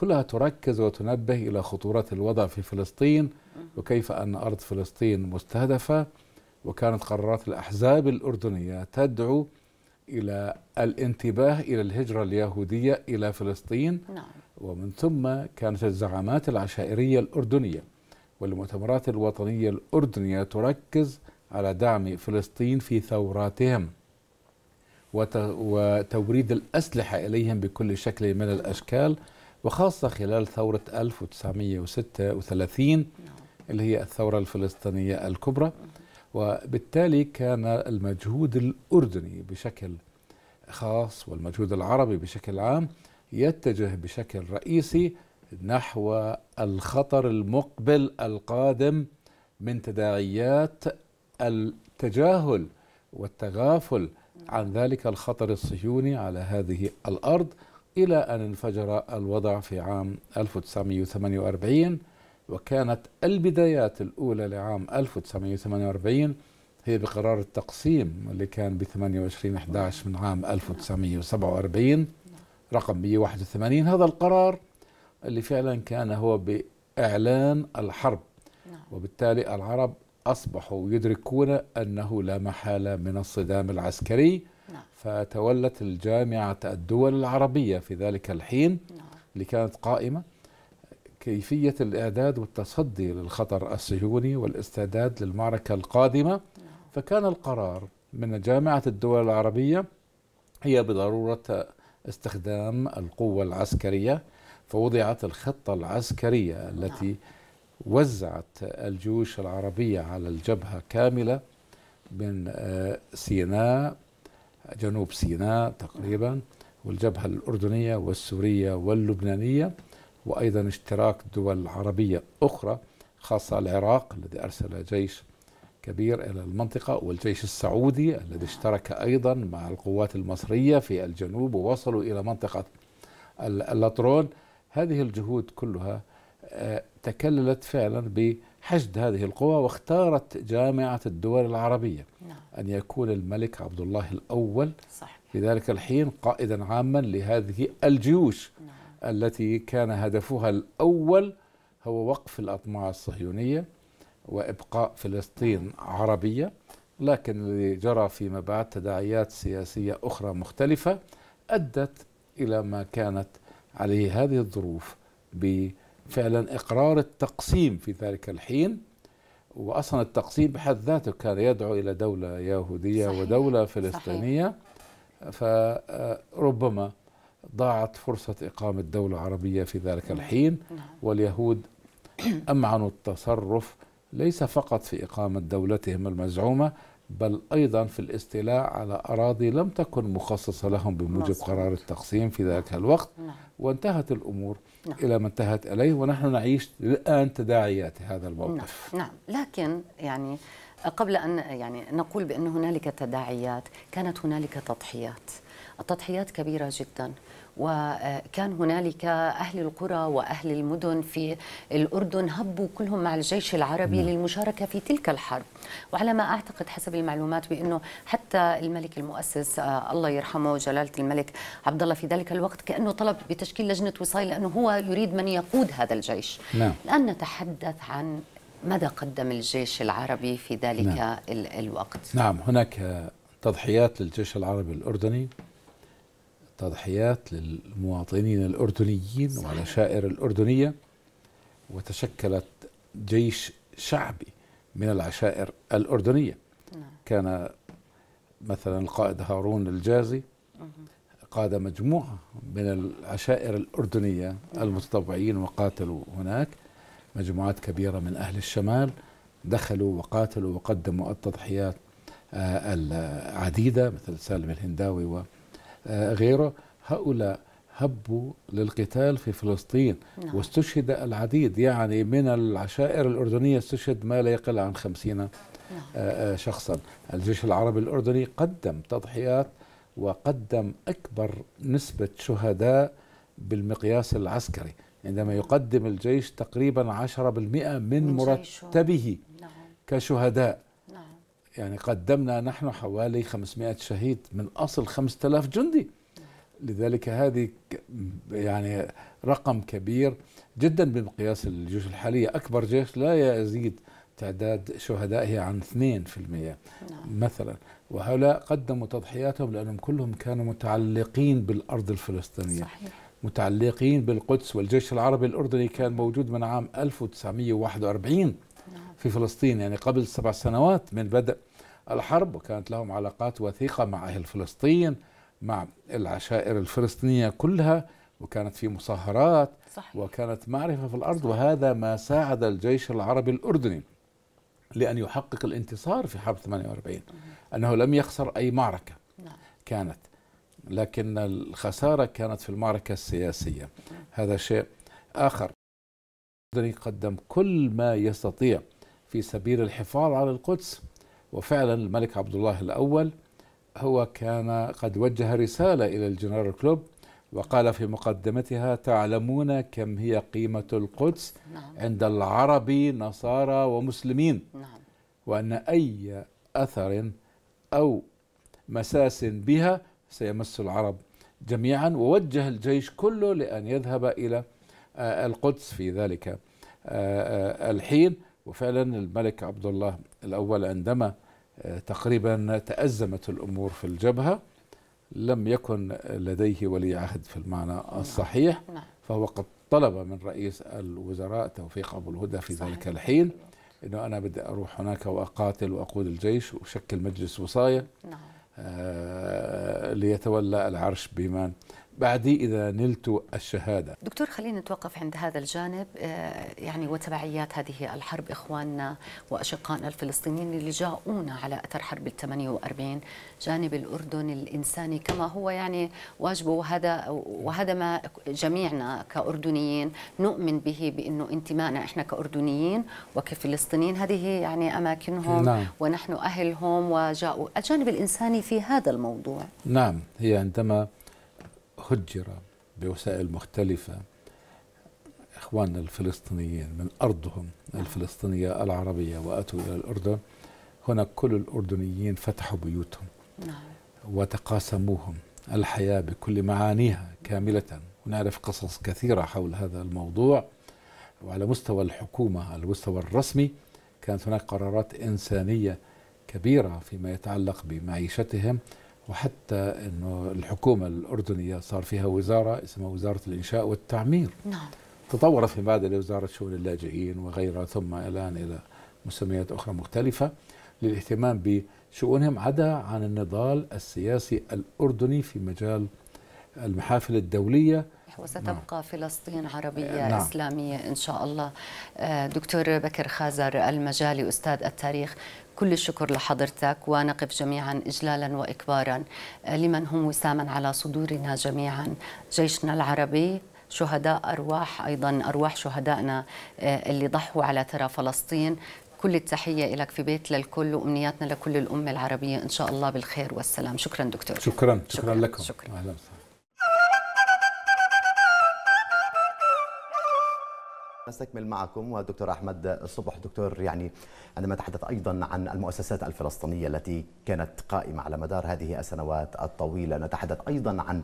كلها تركز وتنبه إلى خطورة الوضع في فلسطين وكيف أن أرض فلسطين مستهدفة وكانت قرارات الأحزاب الأردنية تدعو إلى الانتباه إلى الهجرة اليهودية إلى فلسطين نعم. ومن ثم كانت الزعامات العشائرية الأردنية والمؤتمرات الوطنية الأردنية تركز على دعم فلسطين في ثوراتهم وتوريد الأسلحة إليهم بكل شكل من الأشكال وخاصة خلال ثورة 1936 نعم. اللي هي الثورة الفلسطينية الكبرى وبالتالي كان المجهود الأردني بشكل خاص والمجهود العربي بشكل عام يتجه بشكل رئيسي نحو الخطر المقبل القادم من تداعيات التجاهل والتغافل عن ذلك الخطر الصهيوني على هذه الارض إلى أن انفجر الوضع في عام 1948 وكانت البدايات الأولى لعام 1948 هي بقرار التقسيم اللي كان ب 28 11 من عام 1947 رقم 181 هذا القرار اللي فعلا كان هو بإعلان الحرب نعم. وبالتالي العرب أصبحوا يدركون أنه لا محالة من الصدام العسكري نعم. فتولت الجامعة الدول العربية في ذلك الحين نعم. اللي كانت قائمة كيفية الإعداد والتصدي للخطر الصهيوني والاستعداد للمعركة القادمة نعم. فكان القرار من جامعة الدول العربية هي بضرورة استخدام القوة العسكرية فوضعت الخطة العسكرية التي نعم. وزعت الجيوش العربية على الجبهة كاملة من آه، سيناء جنوب سيناء تقريبا والجبهة الأردنية والسورية واللبنانية وأيضا اشتراك دول عربية أخرى خاصة العراق الذي أرسل جيش كبير إلى المنطقة والجيش السعودي الذي اشترك أيضا مع القوات المصرية في الجنوب ووصلوا إلى منطقة الأطرون هذه الجهود كلها آه، تكللت فعلا ب حشد هذه القوى واختارت جامعة الدول العربية نعم. أن يكون الملك عبد الله الأول صح. في ذلك الحين قائدا عاما لهذه الجيوش نعم. التي كان هدفها الأول هو وقف الأطماع الصهيونية وإبقاء فلسطين نعم. عربية لكن الذي جرى فيما بعد تداعيات سياسية أخرى مختلفة أدت إلى ما كانت عليه هذه الظروف بالتالي فعلا إقرار التقسيم في ذلك الحين وأصلا التقسيم بحد ذاته كان يدعو إلى دولة يهودية صحيح. ودولة فلسطينية صحيح. فربما ضاعت فرصة إقامة دولة عربية في ذلك نعم، الحين نعم. واليهود أمعنوا التصرف ليس فقط في إقامة دولتهم المزعومة بل أيضا في الاستيلاء على أراضي لم تكن مخصصة لهم بموجب قرار التقسيم في ذلك نعم، الوقت وانتهت الأمور نعم. إلى ما انتهت إليه ونحن نعيش الآن تداعيات هذا الموقف نعم, نعم. لكن يعني قبل أن يعني نقول بأن هنالك تداعيات كانت هنالك تضحيات التضحيات كبيرة جدا وكان هنالك أهل القرى وأهل المدن في الأردن هبوا كلهم مع الجيش العربي نعم. للمشاركة في تلك الحرب وعلى ما أعتقد حسب المعلومات بأنه حتى الملك المؤسس آه، الله يرحمه جلالة الملك عبد الله في ذلك الوقت كأنه طلب بتشكيل لجنة وصاية لأنه هو يريد من يقود هذا الجيش نعم. الآن نتحدث عن ماذا قدم الجيش العربي في ذلك نعم. الوقت نعم هناك تضحيات للجيش العربي الأردني تضحيات للمواطنين الأردنيين صحيح. والعشائر الأردنية وتشكلت جيش شعبي من العشائر الأردنية نعم. كان مثلا القائد هارون الجازي قاد مجموعة من العشائر الأردنية المتطوعين وقاتلوا هناك مجموعات كبيرة من أهل الشمال دخلوا وقاتلوا وقدموا التضحيات آه، العديدة مثل سالم الهنداوي و غيره هؤلاء هبوا للقتال في فلسطين نعم. واستشهد العديد يعني من العشائر الأردنية استشهد ما لا يقل عن خمسين آه، نعم. آه، شخصا الجيش العربي الأردني قدم تضحيات وقدم أكبر نسبة شهداء بالمقياس العسكري عندما يقدم الجيش تقريبا 10% من, من مرتبه نعم. كشهداء يعني قدمنا نحن حوالي 500 شهيد من أصل 5000 جندي لذلك هذه يعني رقم كبير جدا بمقياس الجيوش الحالية أكبر جيش لا يزيد تعداد شهدائه عن 2% نعم. مثلا وهؤلاء قدموا تضحياتهم لأنهم كلهم كانوا متعلقين بالأرض الفلسطينية صحيح. متعلقين بالقدس والجيش العربي الأردني كان موجود من عام 1941 في فلسطين يعني قبل سبع سنوات من بدء الحرب وكانت لهم علاقات وثيقة مع أهل فلسطين مع العشائر الفلسطينية كلها وكانت في مصاهرات صحيح. وكانت معرفة في الأرض صحيح. وهذا ما ساعد الجيش العربي الأردني لأن يحقق الانتصار في حرب 48 أنه لم يخسر أي معركة نعم. كانت لكن الخسارة كانت في المعركة السياسية هذا شيء آخر قدم كل ما يستطيع في سبيل الحفاظ على القدس وفعلا الملك عبد الله الأول هو كان قد وجه رسالة إلى الجنرال كلوب وقال في مقدمتها تعلمون كم هي قيمة القدس نعم. عند العرب نصارى ومسلمين نعم. وأن أي أثر أو مساس بها سيمس العرب جميعا ووجه الجيش كله لأن يذهب إلى آه، القدس في ذلك آه، آه، الحين وفعلا الملك عبد الله الأول عندما آه، تقريبا تأزمت الأمور في الجبهة لم يكن لديه ولي عهد في المعنى نعم. الصحيح نعم. فهو قد طلب من رئيس الوزراء توفيق أبو الهدى في ذلك الحين أنه أنا بدي أروح هناك وأقاتل وأقود الجيش وأشكل مجلس وصاية نعم. آه ليتولى العرش بمن بعدي إذا نلت الشهادة دكتور خلينا نتوقف عند هذا الجانب آه، يعني وتبعيات هذه الحرب إخواننا وأشقائنا الفلسطينيين اللي جاءونا على أثر حرب ال 48 جانب الأردن الإنساني كما هو يعني واجبه وهذا وهذا ما جميعنا كأردنيين نؤمن به بأنه انتمائنا إحنا كأردنيين وكفلسطينيين هذه يعني أماكنهم نعم. ونحن أهلهم وجاءوا الجانب الإنساني في هذا الموضوع نعم هي عندما هجر بوسائل مختلفة إخواننا الفلسطينيين من أرضهم الفلسطينية العربية وأتوا إلى الأردن هنا كل الأردنيين فتحوا بيوتهم نعم. وتقاسموهم الحياة بكل معانيها كاملة ونعرف قصص كثيرة حول هذا الموضوع وعلى مستوى الحكومة على المستوى الرسمي كانت هناك قرارات إنسانية كبيرة فيما يتعلق بمعيشتهم وحتى انه الحكومه الاردنيه صار فيها وزاره اسمها وزاره الانشاء والتعمير نعم تطور فيما بعد الى وزاره شؤون اللاجئين وغيرها ثم الان الى مسميات اخرى مختلفه للاهتمام بشؤونهم عدا عن النضال السياسي الاردني في مجال المحافل الدوليه صحيح نعم. وستبقى نعم. فلسطين عربية نعم. إسلامية إن شاء الله آه، دكتور بكر خازر المجالي أستاذ التاريخ كل الشكر لحضرتك ونقف جميعا إجلالا وإكبارا آه، لمن هم وساما على صدورنا جميعا جيشنا العربي شهداء أرواح أيضا أرواح شهدائنا آه، اللي ضحوا على ثرى فلسطين كل التحية لك في بيت للكل وأمنياتنا لكل الأمة العربية إن شاء الله بالخير والسلام شكرا دكتور شكرا شكرا, شكرا لكم شكرا. نستكمل معكم والدكتور احمد الصبح دكتور يعني عندما نتحدث ايضا عن المؤسسات الفلسطينيه التي كانت قائمه على مدار هذه السنوات الطويله نتحدث ايضا عن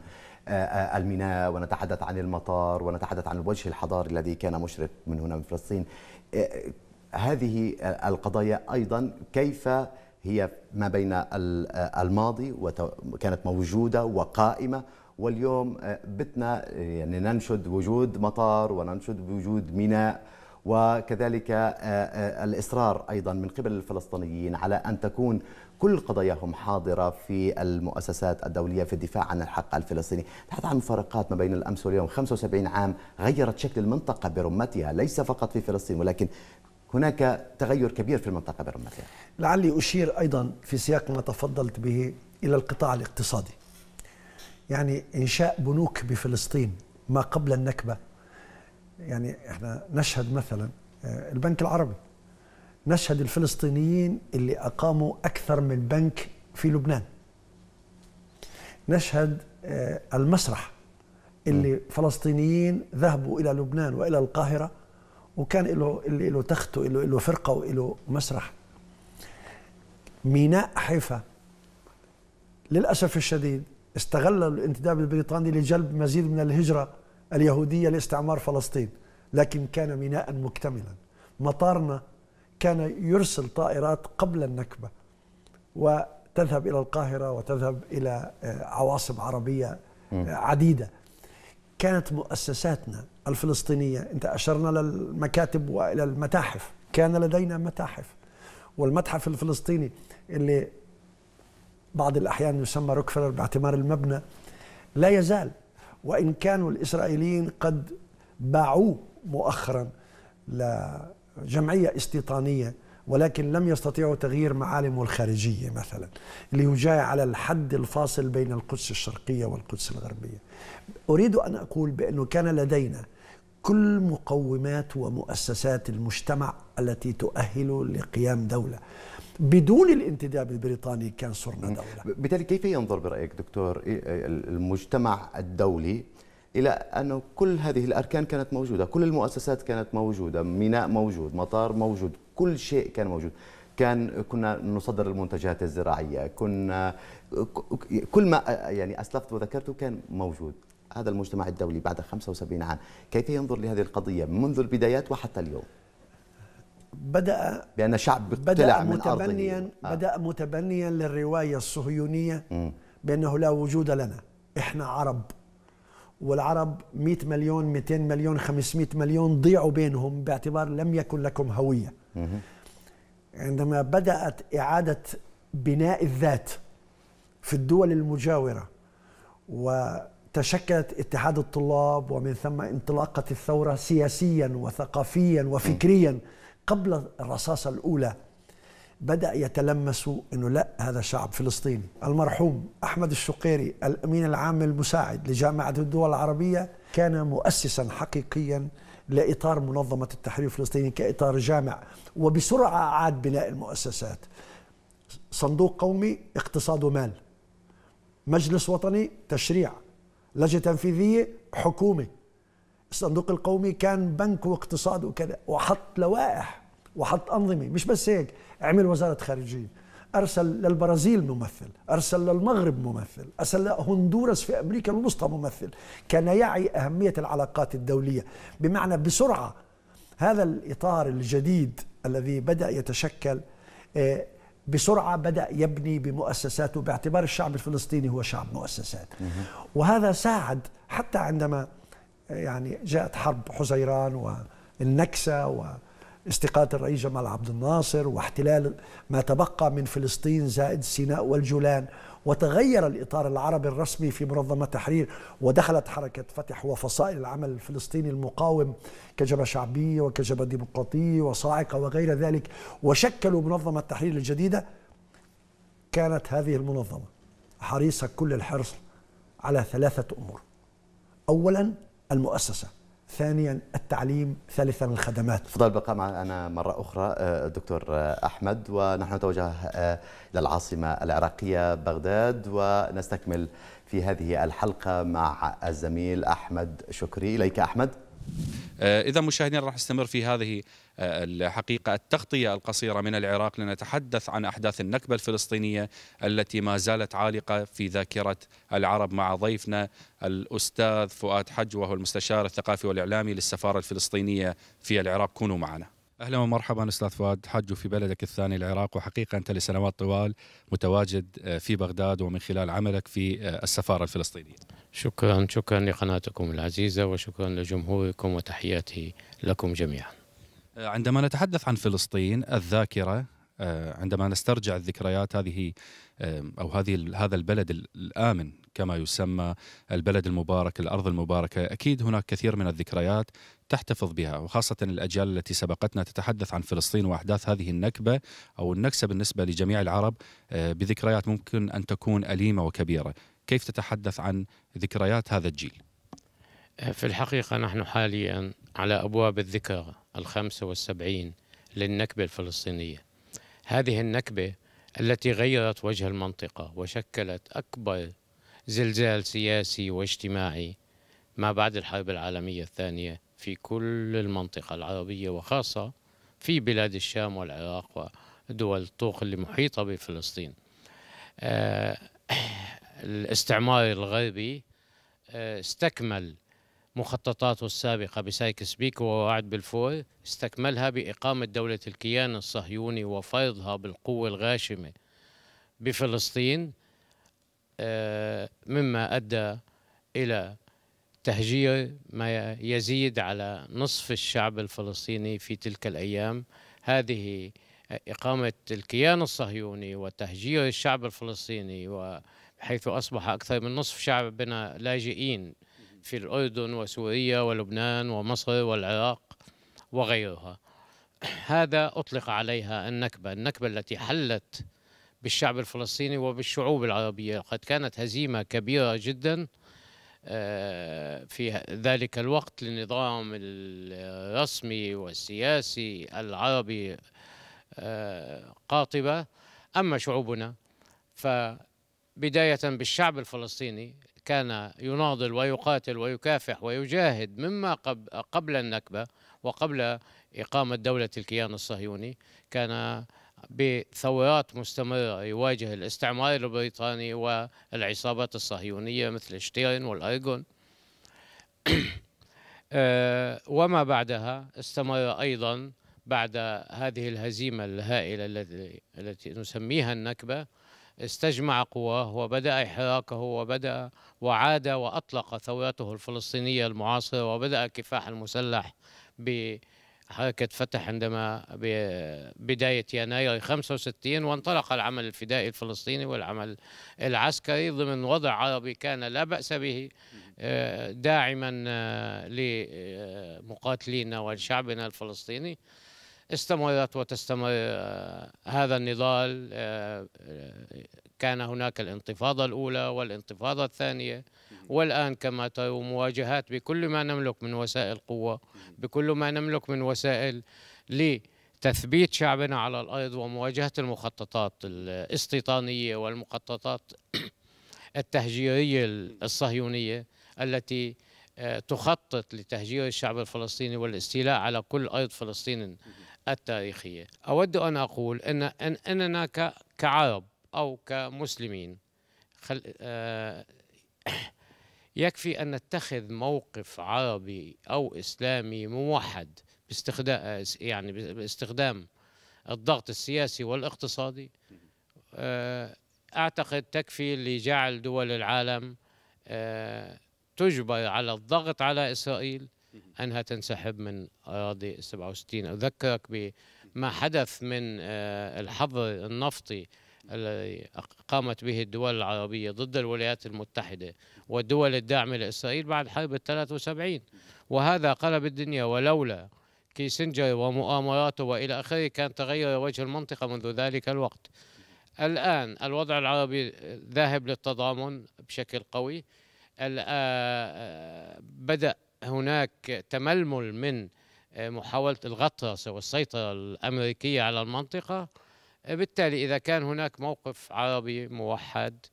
الميناء ونتحدث عن المطار ونتحدث عن الوجه الحضاري الذي كان مشرف من هنا من فلسطين هذه القضايا ايضا كيف هي ما بين الماضي وكانت موجوده وقائمه واليوم آه، بتنا آه، يعني ننشد وجود مطار وننشد وجود ميناء وكذلك آه، الإصرار أيضا من قبل الفلسطينيين على أن تكون كل قضاياهم حاضرة في المؤسسات الدولية في الدفاع عن الحق الفلسطيني تحت عن مفارقات ما بين الأمس واليوم 75 عام غيرت شكل المنطقة برمتها ليس فقط في فلسطين ولكن هناك تغير كبير في المنطقة برمتها لعلي أشير أيضا في سياق ما تفضلت به إلى القطاع الاقتصادي يعني إنشاء بنوك بفلسطين ما قبل النكبة يعني إحنا نشهد مثلا آه، البنك العربي نشهد الفلسطينيين اللي أقاموا أكثر من بنك في لبنان نشهد آه، المسرح اللي فلسطينيين ذهبوا إلى لبنان وإلى القاهرة وكان له اللي له تخته له له فرقه وله مسرح ميناء حيفا للاسف الشديد استغل الانتداب البريطاني لجلب مزيد من الهجرة اليهودية لاستعمار فلسطين لكن كان ميناء مكتملا مطارنا كان يرسل طائرات قبل النكبة وتذهب إلى القاهرة وتذهب إلى آه، عواصم عربية آه، عديدة كانت مؤسساتنا الفلسطينية أنت أشرنا للمكاتب وإلى المتاحف كان لدينا متاحف والمتحف الفلسطيني اللي بعض الأحيان يسمى روكفلر باعتبار المبنى لا يزال وإن كانوا الإسرائيليين قد باعوه مؤخرا لجمعية استيطانية ولكن لم يستطيعوا تغيير معالمه الخارجية مثلا اللي جاي على الحد الفاصل بين القدس الشرقية والقدس الغربية أريد أن أقول بأنه كان لدينا كل مقومات ومؤسسات المجتمع التي تؤهل لقيام دوله بدون الانتداب البريطاني كان صرنا دولة بالتالي كيف ينظر برأيك دكتور إيه، إيه، المجتمع الدولي إلى أن كل هذه الأركان كانت موجودة كل المؤسسات كانت موجودة ميناء موجود مطار موجود كل شيء كان موجود كان كنا نصدر المنتجات الزراعية كنا كل ما يعني أسلفت وذكرته كان موجود هذا المجتمع الدولي بعد 75 عام كيف ينظر لهذه القضية منذ البدايات وحتى اليوم بدأ بأن شعب بدأ من متبنيا آه. بدأ متبنيا للرواية الصهيونية م. بأنه لا وجود لنا إحنا عرب والعرب 100 مليون 200 مليون 500 مليون ضيعوا بينهم باعتبار لم يكن لكم هوية م. عندما بدأت إعادة بناء الذات في الدول المجاورة وتشكلت اتحاد الطلاب ومن ثم انطلاقة الثورة سياسيا وثقافيا وفكريا قبل الرصاصة الأولى بدأ يتلمسوا أنه لا هذا شعب فلسطيني المرحوم أحمد الشقيري الأمين العام المساعد لجامعة الدول العربية كان مؤسسا حقيقيا لإطار منظمة التحرير الفلسطيني كإطار جامع وبسرعة عاد بناء المؤسسات صندوق قومي اقتصاد ومال مجلس وطني تشريع لجنة تنفيذية حكومة الصندوق القومي كان بنك واقتصاد وكذا وحط لوائح وحط أنظمة مش بس هيك عمل وزارة خارجية أرسل للبرازيل ممثل أرسل للمغرب ممثل أرسل لهندوراس في أمريكا الوسطى ممثل كان يعي أهمية العلاقات الدولية بمعنى بسرعة هذا الإطار الجديد الذي بدأ يتشكل آه، بسرعة بدأ يبني بمؤسساته باعتبار الشعب الفلسطيني هو شعب مؤسسات وهذا ساعد حتى عندما يعني جاءت حرب حزيران والنكسة واستقالة الرئيس جمال عبد الناصر واحتلال ما تبقى من فلسطين زائد سيناء والجولان وتغير الإطار العربي الرسمي في منظمة تحرير ودخلت حركة فتح وفصائل العمل الفلسطيني المقاوم كجبهة شعبية وكجبهة ديمقراطية وصاعقة وغير ذلك وشكلوا منظمة التحرير الجديدة كانت هذه المنظمة حريصة كل الحرص على ثلاثة أمور أولا المؤسسة ثانيا التعليم ثالثا الخدمات تفضل البقاء معنا مرة أخرى آه، دكتور آه، أحمد ونحن نتوجه آه، إلى العاصمة العراقية بغداد ونستكمل في هذه الحلقة مع الزميل أحمد شكري إليك أحمد آه، إذا مشاهدينا راح نستمر في هذه آه، الحقيقة التغطية القصيرة من العراق لنتحدث عن أحداث النكبة الفلسطينية التي ما زالت عالقة في ذاكرة العرب مع ضيفنا الأستاذ فؤاد حج وهو المستشار الثقافي والإعلامي للسفارة الفلسطينية في العراق كونوا معنا اهلا ومرحبا استاذ فؤاد حج في بلدك الثاني العراق وحقيقه انت لسنوات طوال متواجد آه، في بغداد ومن خلال عملك في آه، السفاره الفلسطينيه. شكرا شكرا لقناتكم العزيزه وشكرا لجمهوركم وتحياتي لكم جميعا. آه، عندما نتحدث عن فلسطين الذاكره عندما نسترجع الذكريات هذه او هذه هذا البلد الامن كما يسمى البلد المبارك الأرض المباركة أكيد هناك كثير من الذكريات تحتفظ بها وخاصة الأجيال التي سبقتنا تتحدث عن فلسطين وأحداث هذه النكبة أو النكسة بالنسبة لجميع العرب آه، بذكريات ممكن أن تكون أليمة وكبيرة كيف تتحدث عن ذكريات هذا الجيل؟ آه، في الحقيقة نحن حاليا على أبواب الذكرى الخمسة والسبعين للنكبة الفلسطينية هذه النكبة التي غيرت وجه المنطقة وشكلت أكبر زلزال سياسي واجتماعي ما بعد الحرب العالمية الثانية في كل المنطقة العربية وخاصة في بلاد الشام والعراق ودول الطوق اللي محيطة بفلسطين آه، الاستعمار الغربي آه، استكمل مخططاته السابقة بسايكس بيك ووعد بالفور استكملها بإقامة دولة الكيان الصهيوني وفرضها بالقوة الغاشمة بفلسطين مما أدى إلى تهجير ما يزيد على نصف الشعب الفلسطيني في تلك الأيام هذه إقامة الكيان الصهيوني وتهجير الشعب الفلسطيني وحيث أصبح أكثر من نصف شعبنا لاجئين في الأردن وسوريا ولبنان ومصر والعراق وغيرها هذا أطلق عليها النكبة النكبة التي حلت بالشعب الفلسطيني وبالشعوب العربية قد كانت هزيمة كبيرة جدا آه، في ذلك الوقت للنظام الرسمي والسياسي العربي آه، قاطبة أما شعوبنا فبداية بالشعب الفلسطيني كان يناضل ويقاتل ويكافح ويجاهد مما قبل النكبة وقبل إقامة دولة الكيان الصهيوني كان بثورات مستمرة يواجه الاستعمار البريطاني والعصابات الصهيونية مثل شتيرن والأرجون *clears throat* آه، وما بعدها استمر أيضا بعد هذه الهزيمة الهائلة التي, التي نسميها النكبة استجمع قواه وبدأ إحراقه وبدأ وعاد وأطلق ثورته الفلسطينية المعاصرة وبدأ الكفاح المسلح ب حركة فتح عندما بداية يناير 65 وانطلق العمل الفدائي الفلسطيني والعمل العسكري ضمن وضع عربي كان لا بأس به آه، داعما آه، لمقاتلينا ولشعبنا الفلسطيني استمرت وتستمر آه، هذا النضال كان هناك الانتفاضة الأولى والانتفاضة الثانية والآن كما تروا مواجهات بكل ما نملك من وسائل قوة بكل ما نملك من وسائل لتثبيت شعبنا على الأرض ومواجهة المخططات الاستيطانية والمخططات *clears throat* التهجيرية الصهيونية التي آه، تخطط لتهجير الشعب الفلسطيني والاستيلاء على كل أرض فلسطين التاريخية أود أن أقول أن أننا كعرب أو كمسلمين خل... آه *clears throat* يكفي أن نتخذ موقف عربي أو إسلامي موحد باستخدام يعني باستخدام الضغط السياسي والاقتصادي آه، أعتقد تكفي لجعل دول العالم آه، تجبر على الضغط على إسرائيل أنها تنسحب من أراضي 67 أذكرك بما حدث من آه، الحظر النفطي الذي قامت به الدول العربية ضد الولايات المتحدة والدول الداعمة لإسرائيل بعد حرب الثلاث وسبعين وهذا قلب الدنيا ولولا كيسنجر ومؤامراته وإلى آخره كان تغير وجه المنطقة منذ ذلك الوقت الآن الوضع العربي ذاهب للتضامن بشكل قوي بدأ هناك تململ من محاولة الغطرسة والسيطرة الأمريكية على المنطقة بالتالي إذا كان هناك موقف عربي موحد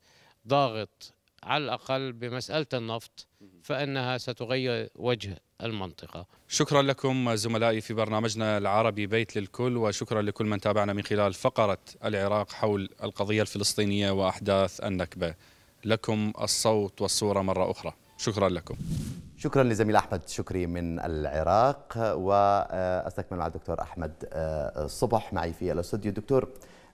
ضاغط على الأقل بمسألة النفط فإنها ستغير وجه المنطقة شكرا لكم زملائي في برنامجنا العربي بيت للكل وشكرا لكل من تابعنا من خلال فقرة العراق حول القضية الفلسطينية وأحداث النكبة لكم الصوت والصورة مرة أخرى شكرا لكم شكرا لزميل احمد شكري من العراق واستكمل مع الدكتور احمد آه، صبح معي في الاستوديو دكتور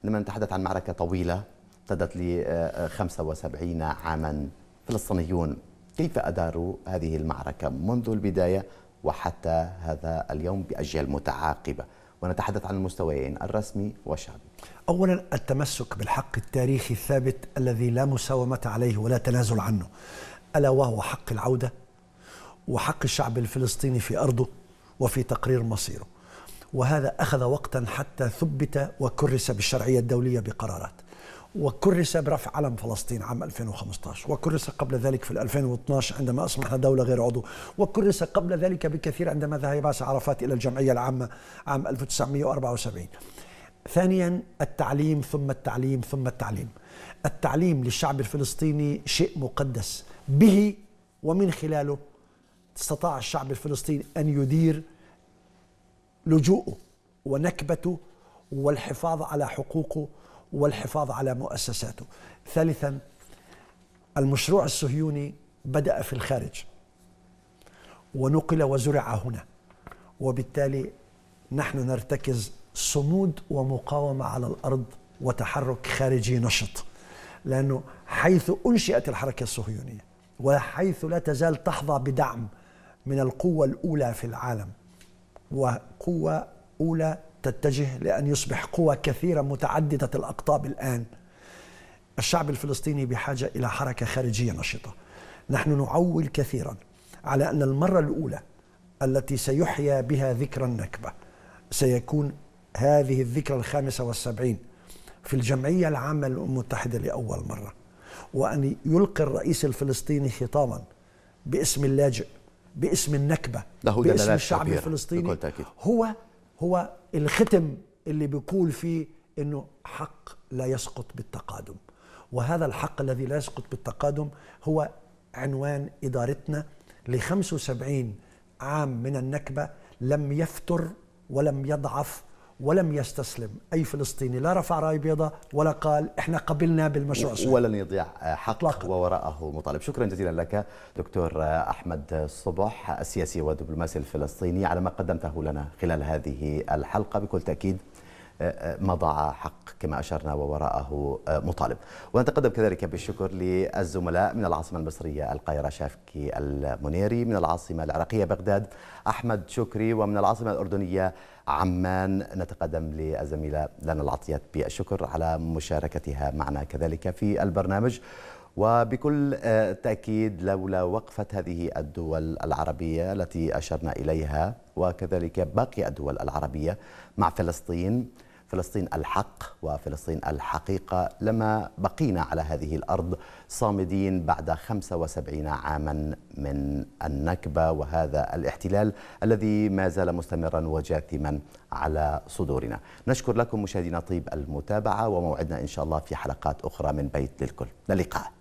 لما نتحدث عن معركه طويله امتدت ل 75 عاما فلسطينيون كيف أداروا هذه المعركة منذ البداية وحتى هذا اليوم بأجيال متعاقبة ونتحدث عن المستويين الرسمي والشعبي أولا التمسك بالحق التاريخي الثابت الذي لا مساومة عليه ولا تنازل عنه ألا وهو حق العودة وحق الشعب الفلسطيني في أرضه وفي تقرير مصيره وهذا أخذ وقتا حتى ثبت وكرس بالشرعية الدولية بقرارات وكرس برفع علم فلسطين عام 2015 وكرس قبل ذلك في 2012 عندما أصبحنا دولة غير عضو وكرس قبل ذلك بكثير عندما ذهب ياسر عرفات إلى الجمعية العامة عام 1974 ثانيا التعليم ثم التعليم ثم التعليم التعليم للشعب الفلسطيني شيء مقدس به ومن خلاله استطاع الشعب الفلسطيني أن يدير لجوءه ونكبته والحفاظ على حقوقه والحفاظ على مؤسساته ثالثا المشروع الصهيوني بدأ في الخارج ونقل وزرع هنا وبالتالي نحن نرتكز صمود ومقاومة على الأرض وتحرك خارجي نشط لأنه حيث أنشئت الحركة الصهيونية وحيث لا تزال تحظى بدعم من القوة الأولى في العالم وقوة أولى تتجه لأن يصبح قوى كثيرة متعددة الأقطاب الآن الشعب الفلسطيني بحاجة إلى حركة خارجية نشطة نحن نعول كثيرا على أن المرة الأولى التي سيحيا بها ذكرى النكبة سيكون هذه الذكرى الخامسة والسبعين في الجمعية العامة للأمم المتحدة لأول مرة وأن يلقي الرئيس الفلسطيني خطابا باسم اللاجئ باسم النكبة باسم الشعب كبيرة. الفلسطيني هو هو الختم اللي بيقول فيه انه حق لا يسقط بالتقادم وهذا الحق الذي لا يسقط بالتقادم هو عنوان ادارتنا ل 75 عام من النكبه لم يفتر ولم يضعف ولم يستسلم أي فلسطيني لا رفع راي بيضاء ولا قال إحنا قبلنا بالمشروع السوري ولن يضيع حق أطلق. ووراءه مطالب شكرا جزيلا لك دكتور أحمد صبح السياسي والدبلوماسي الفلسطيني على ما قدمته لنا خلال هذه الحلقة بكل تأكيد مضى حق كما أشرنا ووراءه آه، مطالب ونتقدم كذلك بالشكر للزملاء من العاصمة المصرية القاهرة شافكي المنيري من العاصمة العراقية بغداد أحمد شكري ومن العاصمة الأردنية عمان نتقدم للزميلة لنا العطيات بالشكر على مشاركتها معنا كذلك في البرنامج وبكل آه، تأكيد لولا وقفة هذه الدول العربية التي أشرنا إليها وكذلك باقي الدول العربية مع فلسطين فلسطين الحق وفلسطين الحقيقة لما بقينا على هذه الأرض صامدين بعد 75 عاما من النكبة وهذا الاحتلال الذي ما زال مستمرا وجاثما على صدورنا نشكر لكم مشاهدينا طيب المتابعة وموعدنا إن شاء الله في حلقات أخرى من بيت للكل للقاء